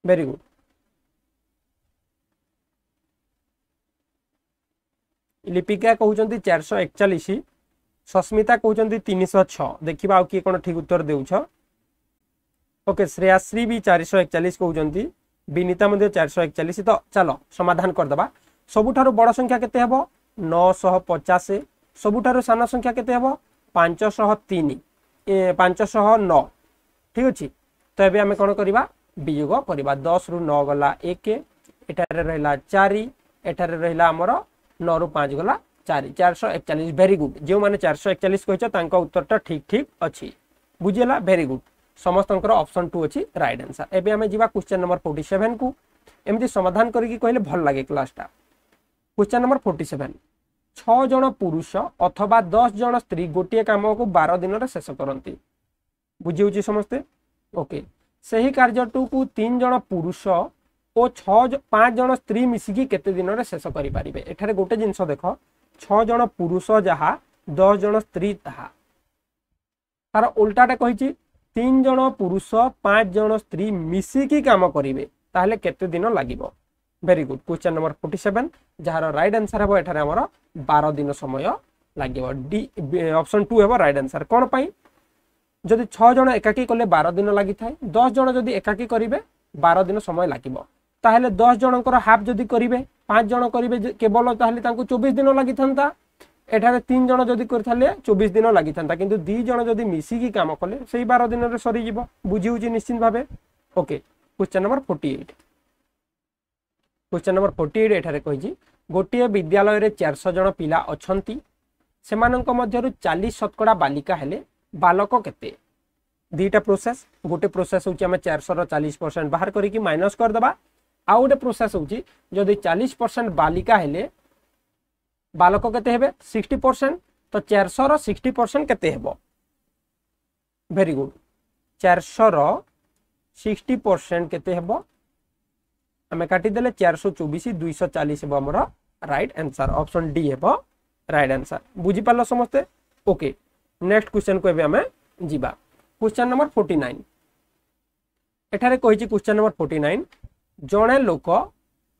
ଭେରି ଗୁଡ୍ লিপিকা কৌন চারশো একচাশ সস্মিতা কৌন তিনশো ছ দেখা কি কোন ঠিক উত্তর দেছ ওকে শ্রেয়াশ্রী বি চারিশো একচাশ কৌন বিনীতা মধ্যে চারশো একচাশ তো চাল সমাধান করদবা সবুঠার বড় সংখ্যা কেতে হব নশহ পচাশ সবুঠার সান সংখ্যা কেতে হব পাঁচশহ তিন পাঁচশহ ন ঠিক অছি তো এবে আমি কোণ করা বিযোগ করা দশ রু ন গলা এক এঠারে রহিলা চারি এঠারে রহিলা আমার নু পাঁচ গলা চারি চারশো একচাশ ভেরি গুড যে চারশো একচাশ কহিছ তাঙ্ক উত্তরটা ঠিক ঠিক অছি বুঝিলা ভেরি গুড ସମସ୍ତଙ୍କର ଅପସନ୍ ଟୁ ଅଛି ରାଇଟ୍ ଆନ୍ସର୍ ଏବେ ଆମେ ଯିବା କ୍ୱେଶ୍ଚନ୍ ନମ୍ବର ଫୋର୍ଟି ସେଭେନ୍କୁ ଏମିତି ସମାଧାନ କରିକି କହିଲେ ଭଲ ଲାଗେ କ୍ଲାସ୍ଟା কোশ্চেন ନମ୍ବର ଫୋର୍ଟି ସେଭେନ୍ ଛଅ ଜଣ ପୁରୁଷ ଅଥବା ଦଶ ଜଣ ସ୍ତ୍ରୀ ଗୋଟିଏ କାମକୁ ବାର ଦିନରେ ଶେଷ କରନ୍ତି ବୁଝିହେଉଛି ସମସ୍ତେ ଓକେ ସେହି କାର୍ଯ୍ୟଟିକୁ ତିନି ଜଣ ପୁରୁଷ ଓ ଛଅ ପାଞ୍ଚ ଜଣ ସ୍ତ୍ରୀ ମିଶିକି କେତେ ଦିନରେ ଶେଷ କରିପାରିବେ ଏଠାରେ ଗୋଟେ ଜିନିଷ ଦେଖ ଛଅ ଜଣ ପୁରୁଷ ଯାହା ଦଶ ଜଣ ସ୍ତ୍ରୀ ତାହା ତାର ଓଲଟାଟା କହିଛି ତିନି ଜଣ ପୁରୁଷ ପାଞ୍ଚ ଜଣ ସ୍ତ୍ରୀ ମିଶିକି କାମ କରିବେ ତାହେଲେ କେତେ ଦିନ ଲାଗିବ very good question number forty seven যার রাইট আনসার হব এখানে আমার বার দিন সময় লাগিব ডি অপশন টু হব রাইট আনসার কোণ পাই যদি ছ জন একাকী কলে বার দিন লাগি থাকে দশ জন যদি একাকি করবে বার দিন সময় লাগবে তাহলে দশ জনকর হাফ যদি করবে পাঁচ জন করবে কেবল তাহলে তাঁকু চব্বিশ দিন লাগি থাকে এখানে তিন জন যদি করে থাকে চব্বিশ দিন লাগি থাকে কিন্তু দুই জন যদি মিশিকি কাম কলে সেই বার দিনের সরিযিব বুঝি হচ্ছে নিশ্চিত okay question number forty eight question number forty eight एठार कही गोटे विद्यालय में चार सौ जन पिला अच्छा से मध्य चालीस शतकड़ा बालिका हेले बालक के दुईटा प्रोसेस गोटे प्रोसेस हूँ आम चार शौ चालीस परसेंट बाहर करके माइनस करदे आउ गोटे प्रोसेस हूँ जदि चालीस परसेंट बालिका हेले बालक के सिक्सटी परसेंट तो चार शौ सिक्सटी परसेंट के भेरी गुड चार शौ सिक्सटी परसेंट के आम काटिदे चारश चौबीस दुईश चालीस हम आमर रईट आनसर अप्सन डी हे रईट आनसर बुझीपार समस्ते ओके नेक्स्ट क्वेश्चन को आम जी क्वेश्चन नंबर फोर्टी नाइन এখানে কইছি কোশ্চেন নম্বর 49 জনে লোক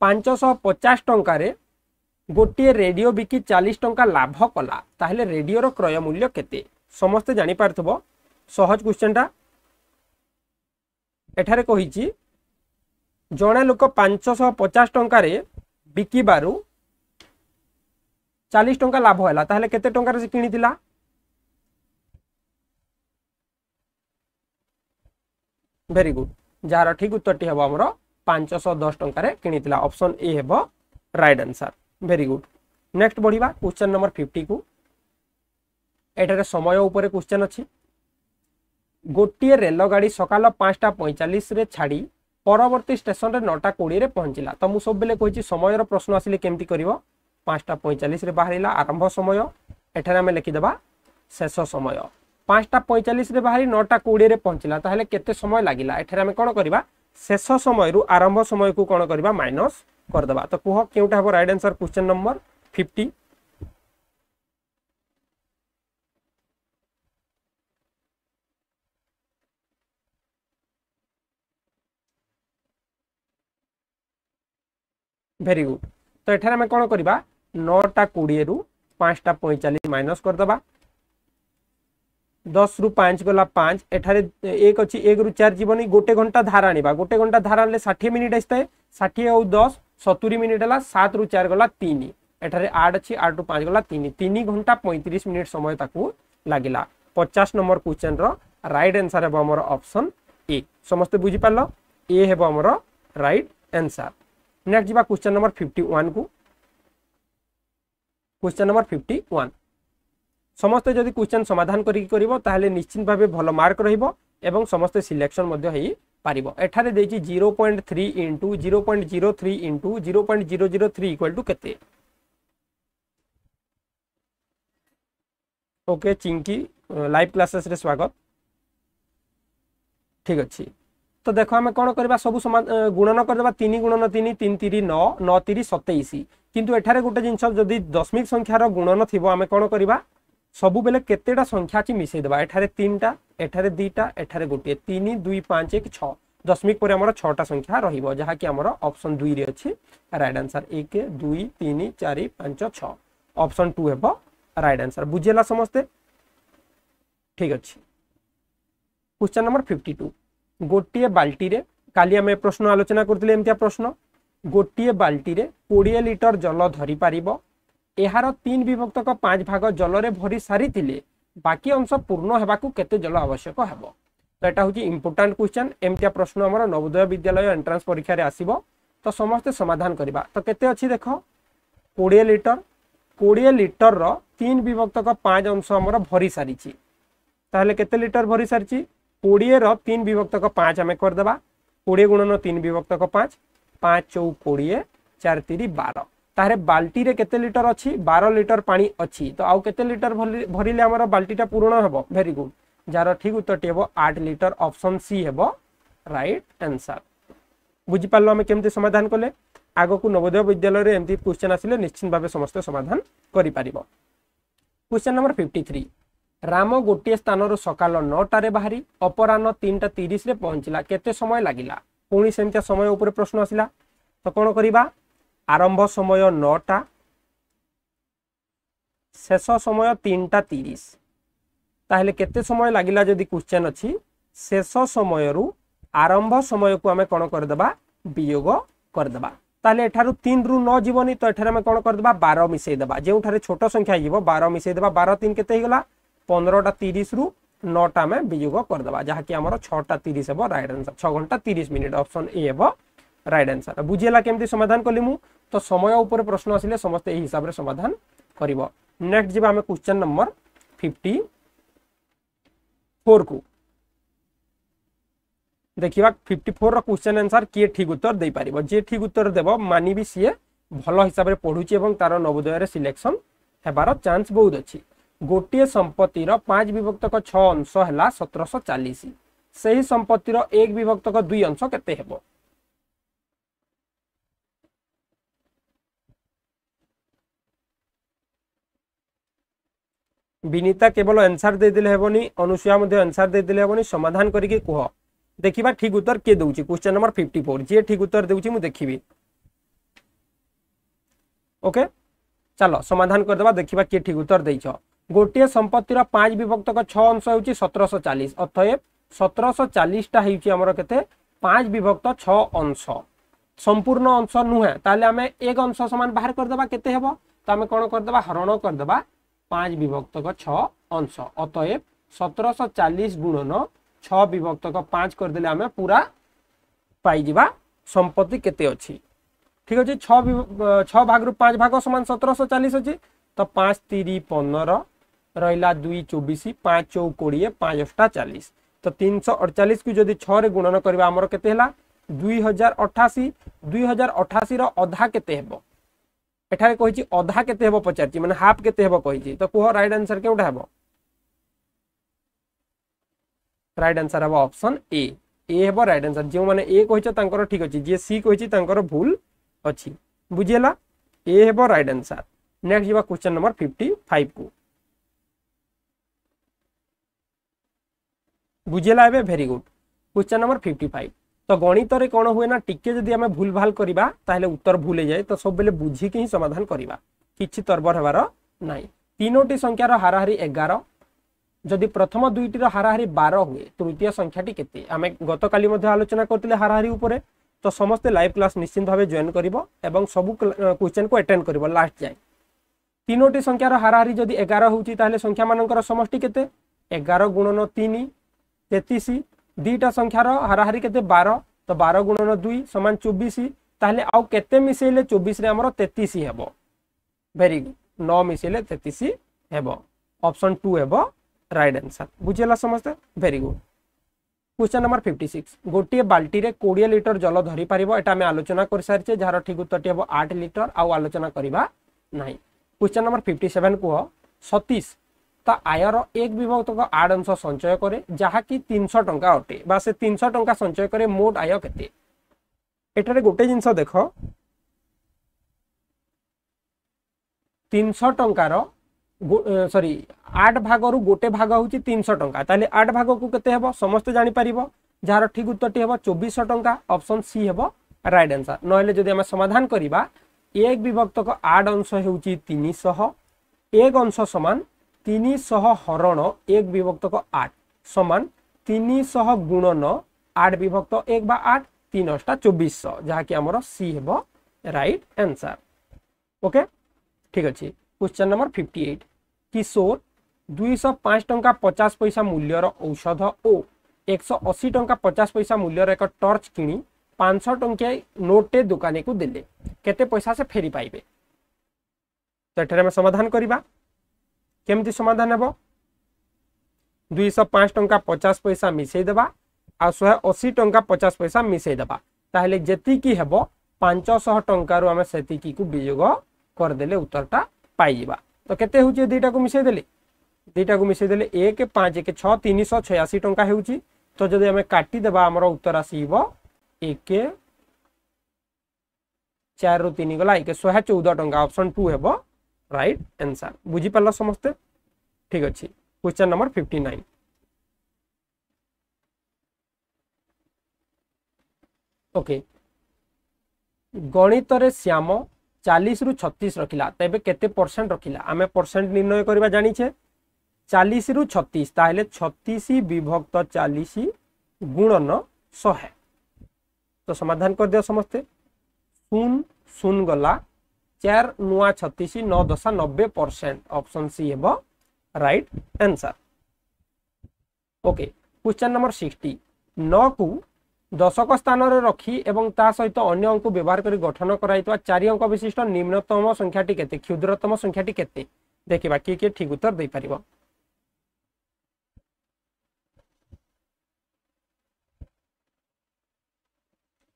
550 টঙ্কারে গোটিয়ে রেডিও বিকি 40 টঙ্কা লাভ কলা তাহলে রেডিওর ক্রয় মূল্য কেতে সমস্তে জানি পারথব সহজ কোশ্চেনটা এখানে কইছি जड़े लोक पांचश पचास टकर बिकवर चालीस टाइम लाभ है तेल के भेरी गुड जार ठीक उत्तर टी हम पांचश दस टकर ऑप्शन ए हे right answer very good next बढ़िया क्वेश्चन नंबर फिफ्टी को यठार समय उपर क्वेश्चन अच्छी गोटे रेलगाड़ी सकाल पांचटा पैंचाश छाड़ी পরবর্তী স্টেসনরে নটা কোড়িয়ে পঞ্চলা তো মু সবুলে কী সময়ের প্রশ্ন আসলে কমিটি করব পাঁচটা পঁয়চাশে বাহারা আরম্ভ সময় এখানে আমি লিখিদেবা শেষ সময় পাঁচটা পঁয়চাশে বাহারি নটা কোড়িয়ে পঞ্চলা তাহলে কেতে সময় লাগিলা এখানে আমি কোণ করা শেষ সময় আরম্ভ সময়কু কোণ করা মাইনস କରିଦେବା ତ କୁହ କେଉଁଟା ହେବ right answer question number fifty very good তো এখানে আমি কোণ করা নটা কোড়ি রু পাঁচটা পঁয়চাশ মাইনস করেদবা দশ রু পাঁচ গলা পাঁচ এখানে এক অছি এক রু চার জীবনী গোটে ঘন্টা ধারা আনবা গোটে ঘন্টা ধারা আনলে ষাঠিয়ে মিনিট আসতে ষাঠিয়ে আউ দশ সতুরি মিনিট হল সাত রু চার গলা তিন এখানে আট অছি আট রু পাঁচ গলা তিন তিন ঘন্টা পঁয়ত্রিশ মিনিট সময় তাকে লাগিলা পচাশ নম্বর কোশ্চেন রাইট আনসার হব আমার অপশন এ সমস্তে বুঝিপার এ হব আমার রাইট আনসার नेक्स्ट जी क्वेश्चन नंबर फिफ्टी वन को क्वेश्चन नंबर फिफ्टी वन ସମସ୍ତେ ଯଦି କ୍ୱେଶ୍ଚନ୍ ସମାଧାନ କରିକି କରିବ ତାହେଲେ ନିଶ୍ଚିତ ଭାବେ ଭଲ ମାର୍କ ରହିବ ଏବଂ ସମସ୍ତେ ସିଲେକ୍ସନ୍ ମଧ୍ୟ ହେଇପାରିବ ଏଠାରେ ଦେଇଛି zero point three into zero point zero three into zero point zero zero three equal to କେତେ ଓକେ ଚିଙ୍କି ଲାଇଭ୍ କ୍ଲାସେସ୍ରେ ସ୍ୱାଗତ ଠିକ୍ ଅଛି তো দেখো আমি কোণ করা সবু গুণন করেদেবা তিন গুণন তিন তিন তিরি ন ন তিরি সতেইশ কিন্তু এখানে গোটে জিনিস যদি দশমিক সংখ্যার গুণন থাকবে আমি কোণ করা সবুলে কেতটা সংখ্যা আছে মিশাই দেবা এখানে তিনটা এখানে দুইটা এখানে গোটিয়ে তিন দুই পাঁচ এক ছ দশমিক পরে আমার ছটা সংখ্যা রহব যা কি আমার অপশন দুইরে অছি রাইট আনসার এক দুই তিন চারি পাঁচ ছ অপশন টু হব রাইট আনসার বুঝিলা সমস্তে ঠিক আছে কোশ্চেন নম্বর ফিফটি টু ଗୋଟିଏ ବାଲ୍ଟିରେ କାଲି ଆମେ ପ୍ରଶ୍ନ ଆଲୋଚନା କରୁଥିଲେ ଏମିତିଆ ପ୍ରଶ୍ନ ଗୋଟିଏ ବାଲ୍ଟିରେ କୋଡ଼ିଏ ଲିଟର ଜଲ ଧରିପାରିବ ଏହାର ତିନି ବିଭକ୍ତକ ପାଞ୍ଚ ଭାଗ ଜଲରେ ଭରି ସାରିଥିଲେ ବାକି ଅଂଶ ପୂର୍ଣ୍ଣ ହେବାକୁ କେତେ ଜଲ ଆବଶ୍ୟକ ହେବ ତ ଏଇଟା ହେଉଛି ଇମ୍ପୋର୍ଟାଣ୍ଟ କ୍ୱେଶ୍ଚନ୍ ଏମିତିଆ ପ୍ରଶ୍ନ ଆମର ନବୋଦୟ ବିଦ୍ୟାଳୟ ଏଣ୍ଟ୍ରାନ୍ସ ପରୀକ୍ଷାରେ ଆସିବ ତ ସମସ୍ତେ ସମାଧାନ କରିବା ତ କେତେ ଅଛି ଦେଖ କୋଡ଼ିଏ ଲିଟର କୋଡ଼ିଏ ଲିଟରର ତିନି ବିଭକ୍ତକ ପାଞ୍ଚ ଅଂଶ ଆମର ଭରି ସାରିଛି ତାହେଲେ କେତେ ଲିଟର ଭରି ସାରିଛି कोड़े तीन विभक्तक पाँच आम करदे कोड़े गुणन तीन विभक्तक पाँच पाँच चौ कोड़े चार तीन बार ତାହେଲେ ବାଲ୍ଟିରେ କେତେ ଲିଟର ଅଛି ବାର ଲିଟର ପାଣି ଅଛି ତ ଆଉ କେତେ ଲିଟର ଭରିଲେ ଆମର ବାଲ୍ଟିଟା ପୂରଣ ହେବ ଭେରି ଗୁଡ୍ ଯାହାର ଠିକ ଉତ୍ତରଟି ହେବ ଆଠ ଲିଟର ଅପସନ୍ ସି ହେବ ରାଇଟ୍ ଆନ୍ସର ବୁଝିପାରିଲୁ ଆମେ କେମିତି ସମାଧାନ କଲେ ଆଗକୁ ନବୋଦୟ ବିଦ୍ୟାଳୟରେ ଏମିତି କ୍ୱେଶ୍ଚେନ୍ ଆସିଲେ ନିଶ୍ଚିତ ଭାବେ ସମସ୍ତେ ସମାଧାନ କରିପାରିବ question number fifty three Ram ଗୋଟିଏ ସ୍ଥାନରୁ ସକାଳ ନଅଟାରେ ବାହାରି ଅପରାହ୍ନ ତିନିଟା ତିରିଶରେ ପହଞ୍ଚିଲା କେତେ ସମୟ ଲାଗିଲା ପୁଣି ସେମିତିଆ ସମୟ ଉପରେ ପ୍ରଶ୍ନ ଆସିଲା ତ କ'ଣ କରିବା ଆରମ୍ଭ ସମୟ ନଅଟା ଶେଷ ସମୟ ତିନିଟା ତିରିଶ ତାହେଲେ କେତେ ସମୟ ଲାଗିଲା ଯଦି କ୍ୱେଶ୍ଚେନ୍ ଅଛି ଶେଷ ସମୟରୁ ଆରମ୍ଭ ସମୟକୁ ଆମେ କ'ଣ କରିଦେବା ବିୟୋଗ କରିଦେବା ତାହେଲେ ଏଠାରୁ ତିନିରୁ ନ ଯିବନି ତ ଏଠାରେ ଆମେ କ'ଣ କରିଦେବା ବାର ମିଶାଇଦେବା ଯେଉଁଠାରେ ଛୋଟ ସଂଖ୍ୟା ହେଇଯିବ ବାର ମିଶାଇଦେବା ବାର ତିନି କେତେ ହେଇଗଲା पंद्रहटा तीस रु ना आम विजोग करदे जहाँकि आम तीस हम रईट आंसर छ घंटा तीस मिनिट अपसन ए हम रईट आंसर बुझेगा कमी समाधान कल मु तो समय उपर प्रश्न आसे समस्ते यही हिसाब से समाधान कर नेक्स्ट जी आम क्वेश्चन नंबर फिफ्टी फोर को देखा फिफ्टी फोर रोश्चन आंसर किए ठीक उत्तर दे पार जी ठीक उत्तर देव मानि सीए भल हिसाब से पढ़ुची तार नवोदय सिलेक्शन होबार चान्स बहुत अच्छी गोटे संपत्तिर पांच विभक्तक छ अंश है सतरश चालीस से ही संपत्तिर एक विभक्त दुई अंश केत विनीता केवल एनसर देदेले हेबनी अनुसुआ एनसर देदेले हेबनी समाधान करके कह देखा ठीक उत्तर किए दौर क्वेश्चन नंबर फिफ्टी फोर जी ठीक उत्तर देखी मुझे देखी ओके चलो समाधान करदे देखा किए ठीक उत्तर देख गोटे संपत्तिर पांच विभक्त अंश हूँ सतरश चालीस अथय सतरश चालीसटा होमर के पांच विभक्त छ अंश संपूर्ण अंश नुहे आम एक अंश सामान बाहर करदे के आम कौन करदे हरण करदे पांच विभक्त छ अंश अतए सतरश चालीस गुणन छ विभक्त पांच करदे आम पूरा पाई संपत्ति के ठीक अच्छे छ भाग रु पांच भाग सामान सतरश चालीस अच्छे तो पांच तीन पंदर रहा दुई चौबीस पांच चौ कोड़े पांच अठा चालीस तो तीन सौ अड़चाश को जब छः गुणन करवा दुई हजार अठाशी दुई हजार अठाशी रधा के एठारे कही अधा के पचार मैं हाफ के कही तो कह रईट आंसर के हम रईट आंसर हम अपसन ए ए हम रईट आंसर जो मैंने ए कही ठीक अच्छे जी सी कही भूल अच्छी बुझीला ए हम रईट आंसर नेक्स्ट जी क्वेश्चन नंबर फिफ्टी फाइव को বুঝিলা এবে very good question number fifty five তো গণিতরে কোণ হুয়ে না টিকে যদি আমি ভুল ভাল করা তাহলে উত্তর ভুল হয়ে যায় তো সবুলে বুঝিকি হি সমাধান করা কিছু তরবর হবার নাই তিনোটি সংখ্যার হারাহারি এগার যদি প্রথম দুইটির হারাহারি বার হুয়ে তৃতীয় সংখ্যাটি কেতে আমি গতকালি মধ্যে আলোচনা করলে হারাহারি উপরে তো সমস্তে লাইভ ক্লাস নিশ্চিন্ত ভাবে জয়েন করব এবং সবু কোশ্চেন কু আটেন্ড করব লাস্ট যায় তিনোটি সংখ্যার হারাহারি যদি এগার হচ্ছে তাহলে সংখ্যা মানকর সমষ্টি কেতে এগার গুণন তিন তেত্রিশ দুইটা সংখ্যার হারাহারি কেতে বার তো বার গুণন দুই সমান চব্বিশ তাহলে আউ কেতে মিশাইলে চব্বিশে আমার তেত্রিশ হব ভেরি গুড ন মিশাইলে তেত্রিশ হব অপশন টু হব রাইট আনসার বুঝিলা সমস্তে very good question number fifty six गोटे बाल्टी में कोड़े लिटर जल धरी पार एटा आम आलोचना कर सारी जार ठीक उत्तर हम आठ लिटर आउ आलोचना करवा ना क्वेश्चन नंबर फिफ्टी सेवेन कह सतीश ତ ଆୟର ଏକ ବିଭକ୍ତକ ଆଡ଼ ଅଂଶ ସଞ୍ଚୟ କରେ ଯାହାକି ତିନିଶହ ଟଙ୍କା ଅଟେ ବା ସେ ତିନିଶହ ଟଙ୍କା ସଞ୍ଚୟ କରେ ମୋଟ ଆୟ କେତେ ଏଠାରେ ଗୋଟେ ଜିନିଷ ଦେଖ ତିନିଶହ ଟଙ୍କାର ସରି ଆଠ ଭାଗରୁ ଗୋଟେ ଭାଗ ହେଉଛି ତିନିଶହ ଟଙ୍କା ତାହେଲେ ଆଠ ଭାଗକୁ କେତେ ହେବ ସମସ୍ତେ ଜାଣିପାରିବ ଯାହାର ଠିକ ଉତ୍ତରଟି ହେବ ଚବିଶଶହ ଟଙ୍କା ଅପସନ୍ ସି ହେବ ରାଇଟ୍ ଆନ୍ସର ନହେଲେ ଯଦି ଆମେ ସମାଧାନ କରିବା ଏକ ବିଭକ୍ତକ ଆଠ ଅଂଶ ହେଉଛି ତିନିଶହ ଏକ ଅଂଶ ସମାନ তিনিশহ হরণ এক বিভক্ত আট সমান তিনিশহ গুণন আট বিভক্ত এক বা আট তিন অষ্টা চব্বিশশহ যাকি আমার সি হব রাইট আনসার ওকে ঠিক আছে question number fifty eight Kishore ଦୁଇଶହ ପାଞ୍ଚ ଟଙ୍କା ପଚାଶ ପଇସା ମୂଲ୍ୟର ଔଷଧ ଓ ଏକଶହ ଅଶୀ ଟଙ୍କା ପଚାଶ ପଇସା ମୂଲ୍ୟର ଏକ ଟର୍ଚ୍ଚ କିଣି ପାଞ୍ଚଶହ ଟଙ୍କିଆ ନୋଟଟେ ଦୋକାନୀକୁ ଦେଲେ କେତେ ପଇସା ସେ ଫେରି ପାଇବେ ତ ଏଠାରେ ଆମେ ସମାଧାନ କରିବା केमी समाधान हे दुईश पांच टाइम पचास पैसा मिसेदे आहे अशी टाइम पचास पैसा मिसेदे जी हे पांचश टूम से विजोग करदे उत्तरटा पाई तो कैसे हूँ दीटा को मिसेदे दीटा को मिसेदे एक पाँच एक छः तीन शह छयाशी टाँह हो तो जदि आम काटिद आम उत्तर आस चार तीन गला एक शहे चौदह टाँह अपसन टू हाँ রাইট আনসার পারল সমস্তে ঠিক আছে question number fifty nine okay গণিতরে শ্যাম চালিশ রু ছত্রিশ রখিলা তবে কেতে পরসেন্ট রখিলা আমি পরসেন্ট নির্ণয় করা জানিছে চালিশ রু ছত্রিশ তাহলে ছত্রিশ বিভক্ত চালিশ গুণন শহে তো সমাধান করে দিও সমস্তে শূন্য শূন্য গলা ଚାର ନୂଆ ଛତିଶ ନଅ ଦଶା ନବେ ପରସେଣ୍ଟ ଅପସନ୍ ସି ହେବ right answer okay question number sixty ନଅକୁ ଦଶକ ସ୍ଥାନରେ ରଖି ଏବଂ ତା ସହିତ ଅନ୍ୟ ଅଙ୍କୁ ବ୍ୟବହାର କରି ଗଠନ କରାଯାଇଥିବା ଚାରି ଅଙ୍କ ବିଶିଷ୍ଟ ନିମ୍ନତମ ସଂଖ୍ୟାଟି କେତେ କ୍ଷୁଦ୍ରତମ ସଂଖ୍ୟାଟି କେତେ ଦେଖିବା କିଏ କିଏ ଠିକ୍ ଉତ୍ତର ଦେଇପାରିବ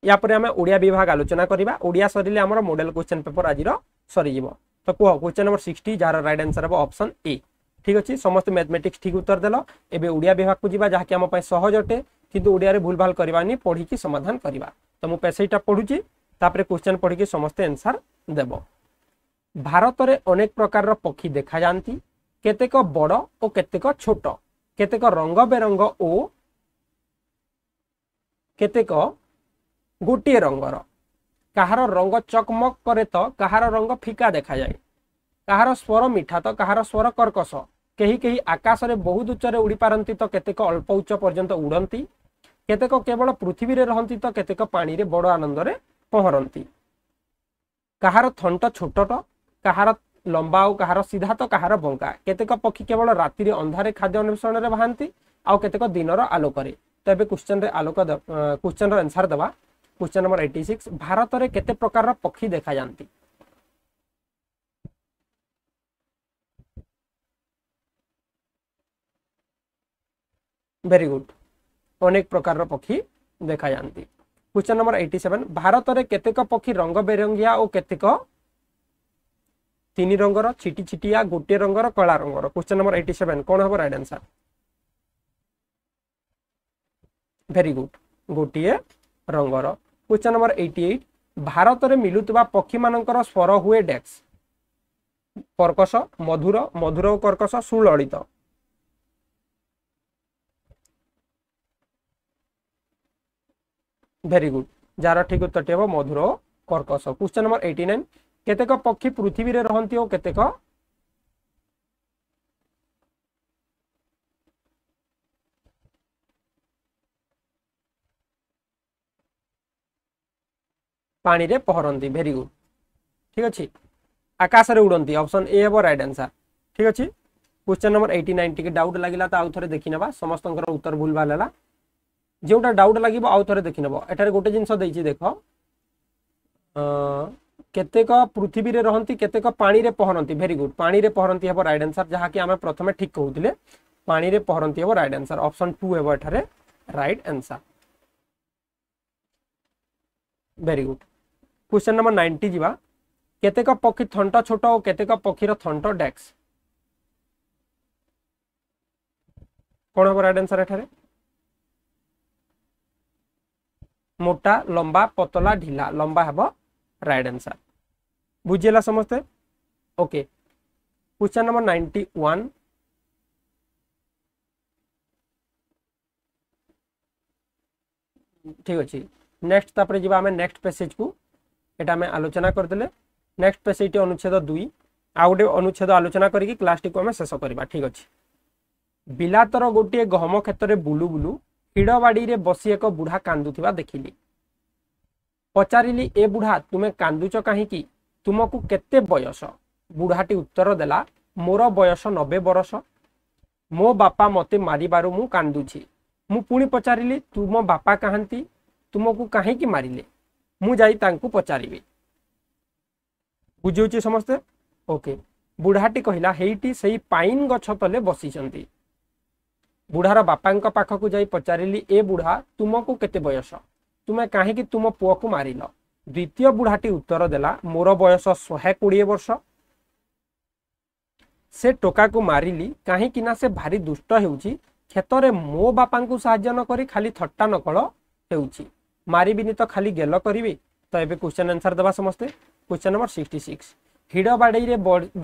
ইয়াপরে আমি ওড়িয়া বিভাগ আলোচনা করা ওড়িয়া সরিলে আমার মোডেল কোশ্চেন পেপর আজির সরিযোগ তো কুহ কোশ্চেন নম্বর সিক্সটি যার রাইট আনসর হব অপসন এ ঠিক আছে সমস্ত ম্যাথমেটিক্স ঠিক উত্তর দেল এবে ওড়িয়া বিভাগকে যা যা কি আমার সহজ অটে কিন্তু ওড়িয়ার ভুলভাল করবানি পড়িকি সমাধান করা তো মু পেসেইটা পড়ুছি তাপরে কোশ্চেন পড়িকি সমস্তে আনসার দেব ଭାରତରେ ଅନେକ ପ୍ରକାରର ପକ୍ଷୀ ଦେଖାଯାଆନ୍ତି କେତେକ ବଡ଼ ଓ କେତେକ ଛୋଟ କେତେକ ରଙ୍ଗବେରଙ୍ଗ ଓ କେତେକ ଗୋଟିଏ ରଙ୍ଗର କାହାର ରଙ୍ଗ ଚକମକ କରେ ତ କାହାର ରଙ୍ଗ ଫିକା ଦେଖାଯାଏ କାହାର ସ୍ୱର ମିଠା ତ କାହାର ସ୍ୱର କର୍କଶ କେହି କେହି ଆକାଶରେ ବହୁତ ଉଚ୍ଚରେ ଉଡ଼ିପାରନ୍ତି ତ କେତେକ ଅଳ୍ପ ଉଚ୍ଚ ପର୍ଯ୍ୟନ୍ତ ଉଡ଼ନ୍ତି କେତେକ କେବଳ ପୃଥିବୀରେ ରହନ୍ତି ତ କେତେକ ପାଣିରେ ବଡ଼ ଆନନ୍ଦରେ ପହଁରନ୍ତି କାହାର ଥଣ୍ଟ ଛୋଟଟ କାହାର ଲମ୍ବା ଆଉ କାହାର ସିଧା ତ କାହାର ବଙ୍କା କେତେକ ପକ୍ଷୀ କେବଳ ରାତିରେ ଅନ୍ଧାରେ ଖାଦ୍ୟ ଅନ୍ୱେଷଣରେ ବାହାନ୍ତି ଆଉ କେତେକ ଦିନର ଆଲୋକରେ ତ ଏବେ କ୍ୱେଶ୍ଚନରେ ଆଲୋକ କ୍ୱେଶ୍ଚନର ଆନ୍ସାର ଦେବା question number eighty six Bharat में केते प्रकार पक्षी देखा जाती वेरी गुड अनेक प्रकार पक्षी देखा जाती question number eighty seven Bharat में केतेक पक्षी रंग बेरंगिया और केतेक तीन रंगर छिटी छिटिया गोटे रंगर कला रंगर क्वेश्चन नंबर एटी सेवेन कौन हम राइट आंसर भेरी गुड गोटे रंगर question number eighty eight Bharat में मिलूता पक्षी मान स्वर हुए डेक्स कर्कश मधुर मधुर कर्कश सुलित भेरी गुड जार ठीक उत्तर टी हम मधुर कर्कश क्वेश्चन नंबर एट्टी नाइन केतेक पक्षी पृथ्वी में रहती और केतेक पहरती भेरी गुड ठीक अच्छे आकाश में उड़ती अप्सन ए हम रईट आंसर ठीक अच्छे क्वेश्चन नंबर एटी नाइन टी डाउट लगे तो आउ थे देखने समस्त उत्तर भूल भाल ला। जोटा डाउट लगे आउ थे देखी नब एटार गोटे जिनस देख केतेक पृथ्वी रही केतेक पाणी पहरती भेरी गुड रे पहरती हम रईट आंसर जहाँकि आम प्रथम ठीक कहते पाने पहरती हम रईट आंसर अप्सन टू हे right answer very good question number ninety जी केतेक पक्षी थंट छोट और केतेक पक्षी थंट डैक्स कौन हम रईट आंसर एठार मोटा लंबा पतला ढिला लंबा हम रईट आंसर बुझीला समस्ते okay question number ninety one ठीक अच्छे नेक्स्ट तापर जी नेक्स्ट पेसेज को এটা ଆମେ ଆଲୋଚନା କରିଦେଲେ ନେକ୍ସଟ ପେଜ୍ ସେଇଠି ଅନୁଚ୍ଛେଦ ଦୁଇ ଆଉ ଗୋଟେ ଅନୁଚ୍ଛେଦ ଆଲୋଚନା କରିକି କ୍ଲାସଟିକୁ ଆମେ ଶେଷ କରିବା ଠିକ୍ ଅଛି ବିଲାତର ଗୋଟିଏ ଗହମ କ୍ଷେତରେ ବୁଲୁ ବୁଲୁ ହିଡ଼ବାଡ଼ିରେ ବସି ଏକ ବୁଢ଼ା କାନ୍ଦୁଥିବା ଦେଖିଲି ପଚାରିଲି ଏ ବୁଢ଼ା ତୁମେ କାନ୍ଦୁଛ କାହିଁକି ତୁମକୁ କେତେ ବୟସ ବୁଢ଼ାଟି ଉତ୍ତର ଦେଲା ମୋର ବୟସ ନବେ ବରଷ ମୋ ବାପା ମୋତେ ମାରିବାରୁ ମୁଁ କାନ୍ଦୁଛି ମୁଁ ପୁଣି ପଚାରିଲି ତୁମ ବାପା କାହାନ୍ତି ତୁମକୁ କାହିଁକି ମାରିଲେ ମୁଁ ଯାଇ ତାଙ୍କୁ ପଚାରିବି ବୁଝିଉଛି ସମସ୍ତେ ଓକେ ବୁଢ଼ାଟି କହିଲା ହେଇଟି ସେଇ ପାଇନ୍ ଗଛ ତଳେ ବସିଛନ୍ତି ବୁଢ଼ାର ବାପାଙ୍କ ପାଖକୁ ଯାଇ ପଚାରିଲି ଏ ବୁଢ଼ା ତୁମକୁ କେତେ ବୟସ ତୁମେ କାହିଁକି ତୁମ ପୁଅକୁ ମାରିଲ ଦ୍ୱିତୀୟ ବୁଢ଼ାଟି ଉତ୍ତର ଦେଲା ମୋର ବୟସ ଶହେ କୋଡ଼ିଏ ବର୍ଷ ସେ ଟୋକାକୁ ମାରିଲି କାହିଁକି ନା ସେ ଭାରି ଦୁଷ୍ଟ ହେଉଛି କ୍ଷେତରେ ମୋ ବାପାଙ୍କୁ ସାହାଯ୍ୟ ନ କରି ଖାଲି ଥଟ୍ଟା ନକଳ ହେଉଛି मारिबिनी तो खाली गेल କରିବି ତ ଏବେ କ୍ୱେଶ୍ଚନ୍ ଆନ୍ସର ଦେବା ସମସ୍ତେ କ୍ୱେଶ୍ଚନ୍ ନମ୍ବର ସିକ୍ସଟି ସିକ୍ସ ହିଡ଼ ବାଡ଼େଇରେ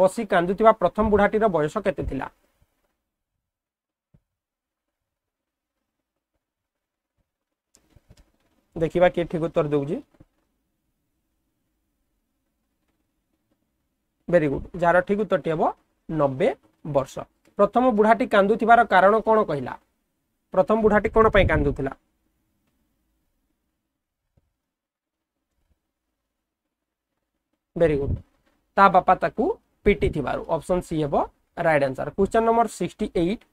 ବସି କାନ୍ଦୁଥିବା ପ୍ରଥମ ବୁଢ଼ାଟିର ବୟସ କେତେ ଥିଲା ଦେଖିବା କିଏ ଠିକ ଉତ୍ତର ଦେଉଛି ଭେରି ଗୁଡ୍ ଯାହାର ଠିକ ଉତ୍ତରଟି ହେବ ନବେ ବର୍ଷ ପ୍ରଥମ ବୁଢ଼ାଟି କାନ୍ଦୁଥିବାର କାରଣ କ'ଣ କହିଲା ପ୍ରଥମ ବୁଢ଼ାଟି କ'ଣ ପାଇଁ କାନ୍ଦୁଥିଲା भेरी गुड ता बापा ताकु पिटी थिबारु ऑप्शन सी हेबो राइट आंसर क्वेश्चन नंबर 68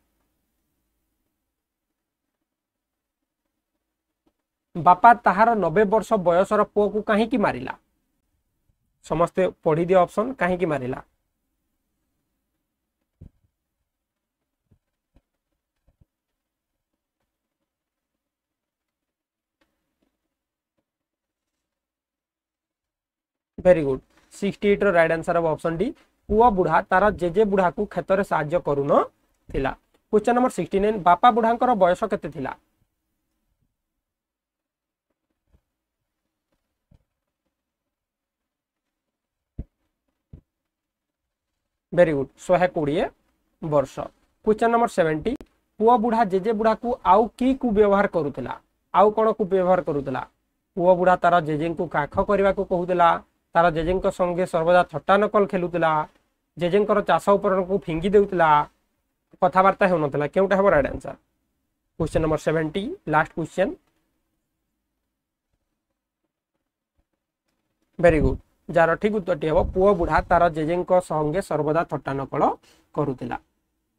बापा ताहार 90 वर्ष वयसर पो को काहे की मारिला समस्त पढी दे ऑप्शन काहे की मारिला very good sixty right answer हम अपसन डी पुह बुढ़ा तार जेजे बुढ़ा को क्षेत्र में साय कर क्वेश्चन नंबर सिक्सटी नाइन बापा बुढ़ा बयस के भेरी गुड शहे कोड़े वर्ष क्वेश्चन नंबर सेवेन्टी पु बुढ़ा जेजे बुढ़ा को आउ की व्यवहार करूला आउ कौन को व्यवहार करूला पु बुढ़ा तार जेजे को काख करने को कहूला ତାର ଜେଜେଙ୍କ ସଙ୍ଗେ ସର୍ବଦା ଥଟ୍ଟାନକଲ ଖେଳୁଥିଲା ଜେଜେଙ୍କର ଚାଷ ଉପକରଣକୁ ଫିଙ୍ଗି ଦେଉଥିଲା କଥାବାର୍ତ୍ତା ହେଉନଥିଲା କେଉଁଟା ହେବ right answer question number seventy last question very good যার ঠিক উত্তরটি হব পুয় বুড়া তার জেজেঙ্ক সঙ্গে সর্বদা ଥଟ୍ଟାନକଳ କରୁଥିଲା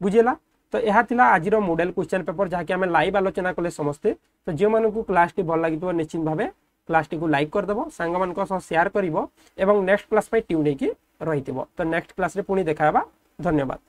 ବୁଝିଲା ତ ଏହା ଥିଲା ଆଜିର ମୋଡେଲ କ୍ୱେଶ୍ଚନ୍ ପେପର ଯାହାକି ଆମେ ଲାଇଭ୍ ଆଲୋଚନା କଲେ ସମସ୍ତେ ତ ଯେଉଁମାନଙ୍କୁ କ୍ଲାସ୍ଟି ଭଲ ଲାଗିଥିବ ନିଶ୍ଚିତ ଭାବେ क्लास टी लाइक करदेव सांग सेयार कर नेक्स्ट क्लास ट्यून हो रही थो तो नेक्स्ट क्लास में पुणी देखा धन्यवाद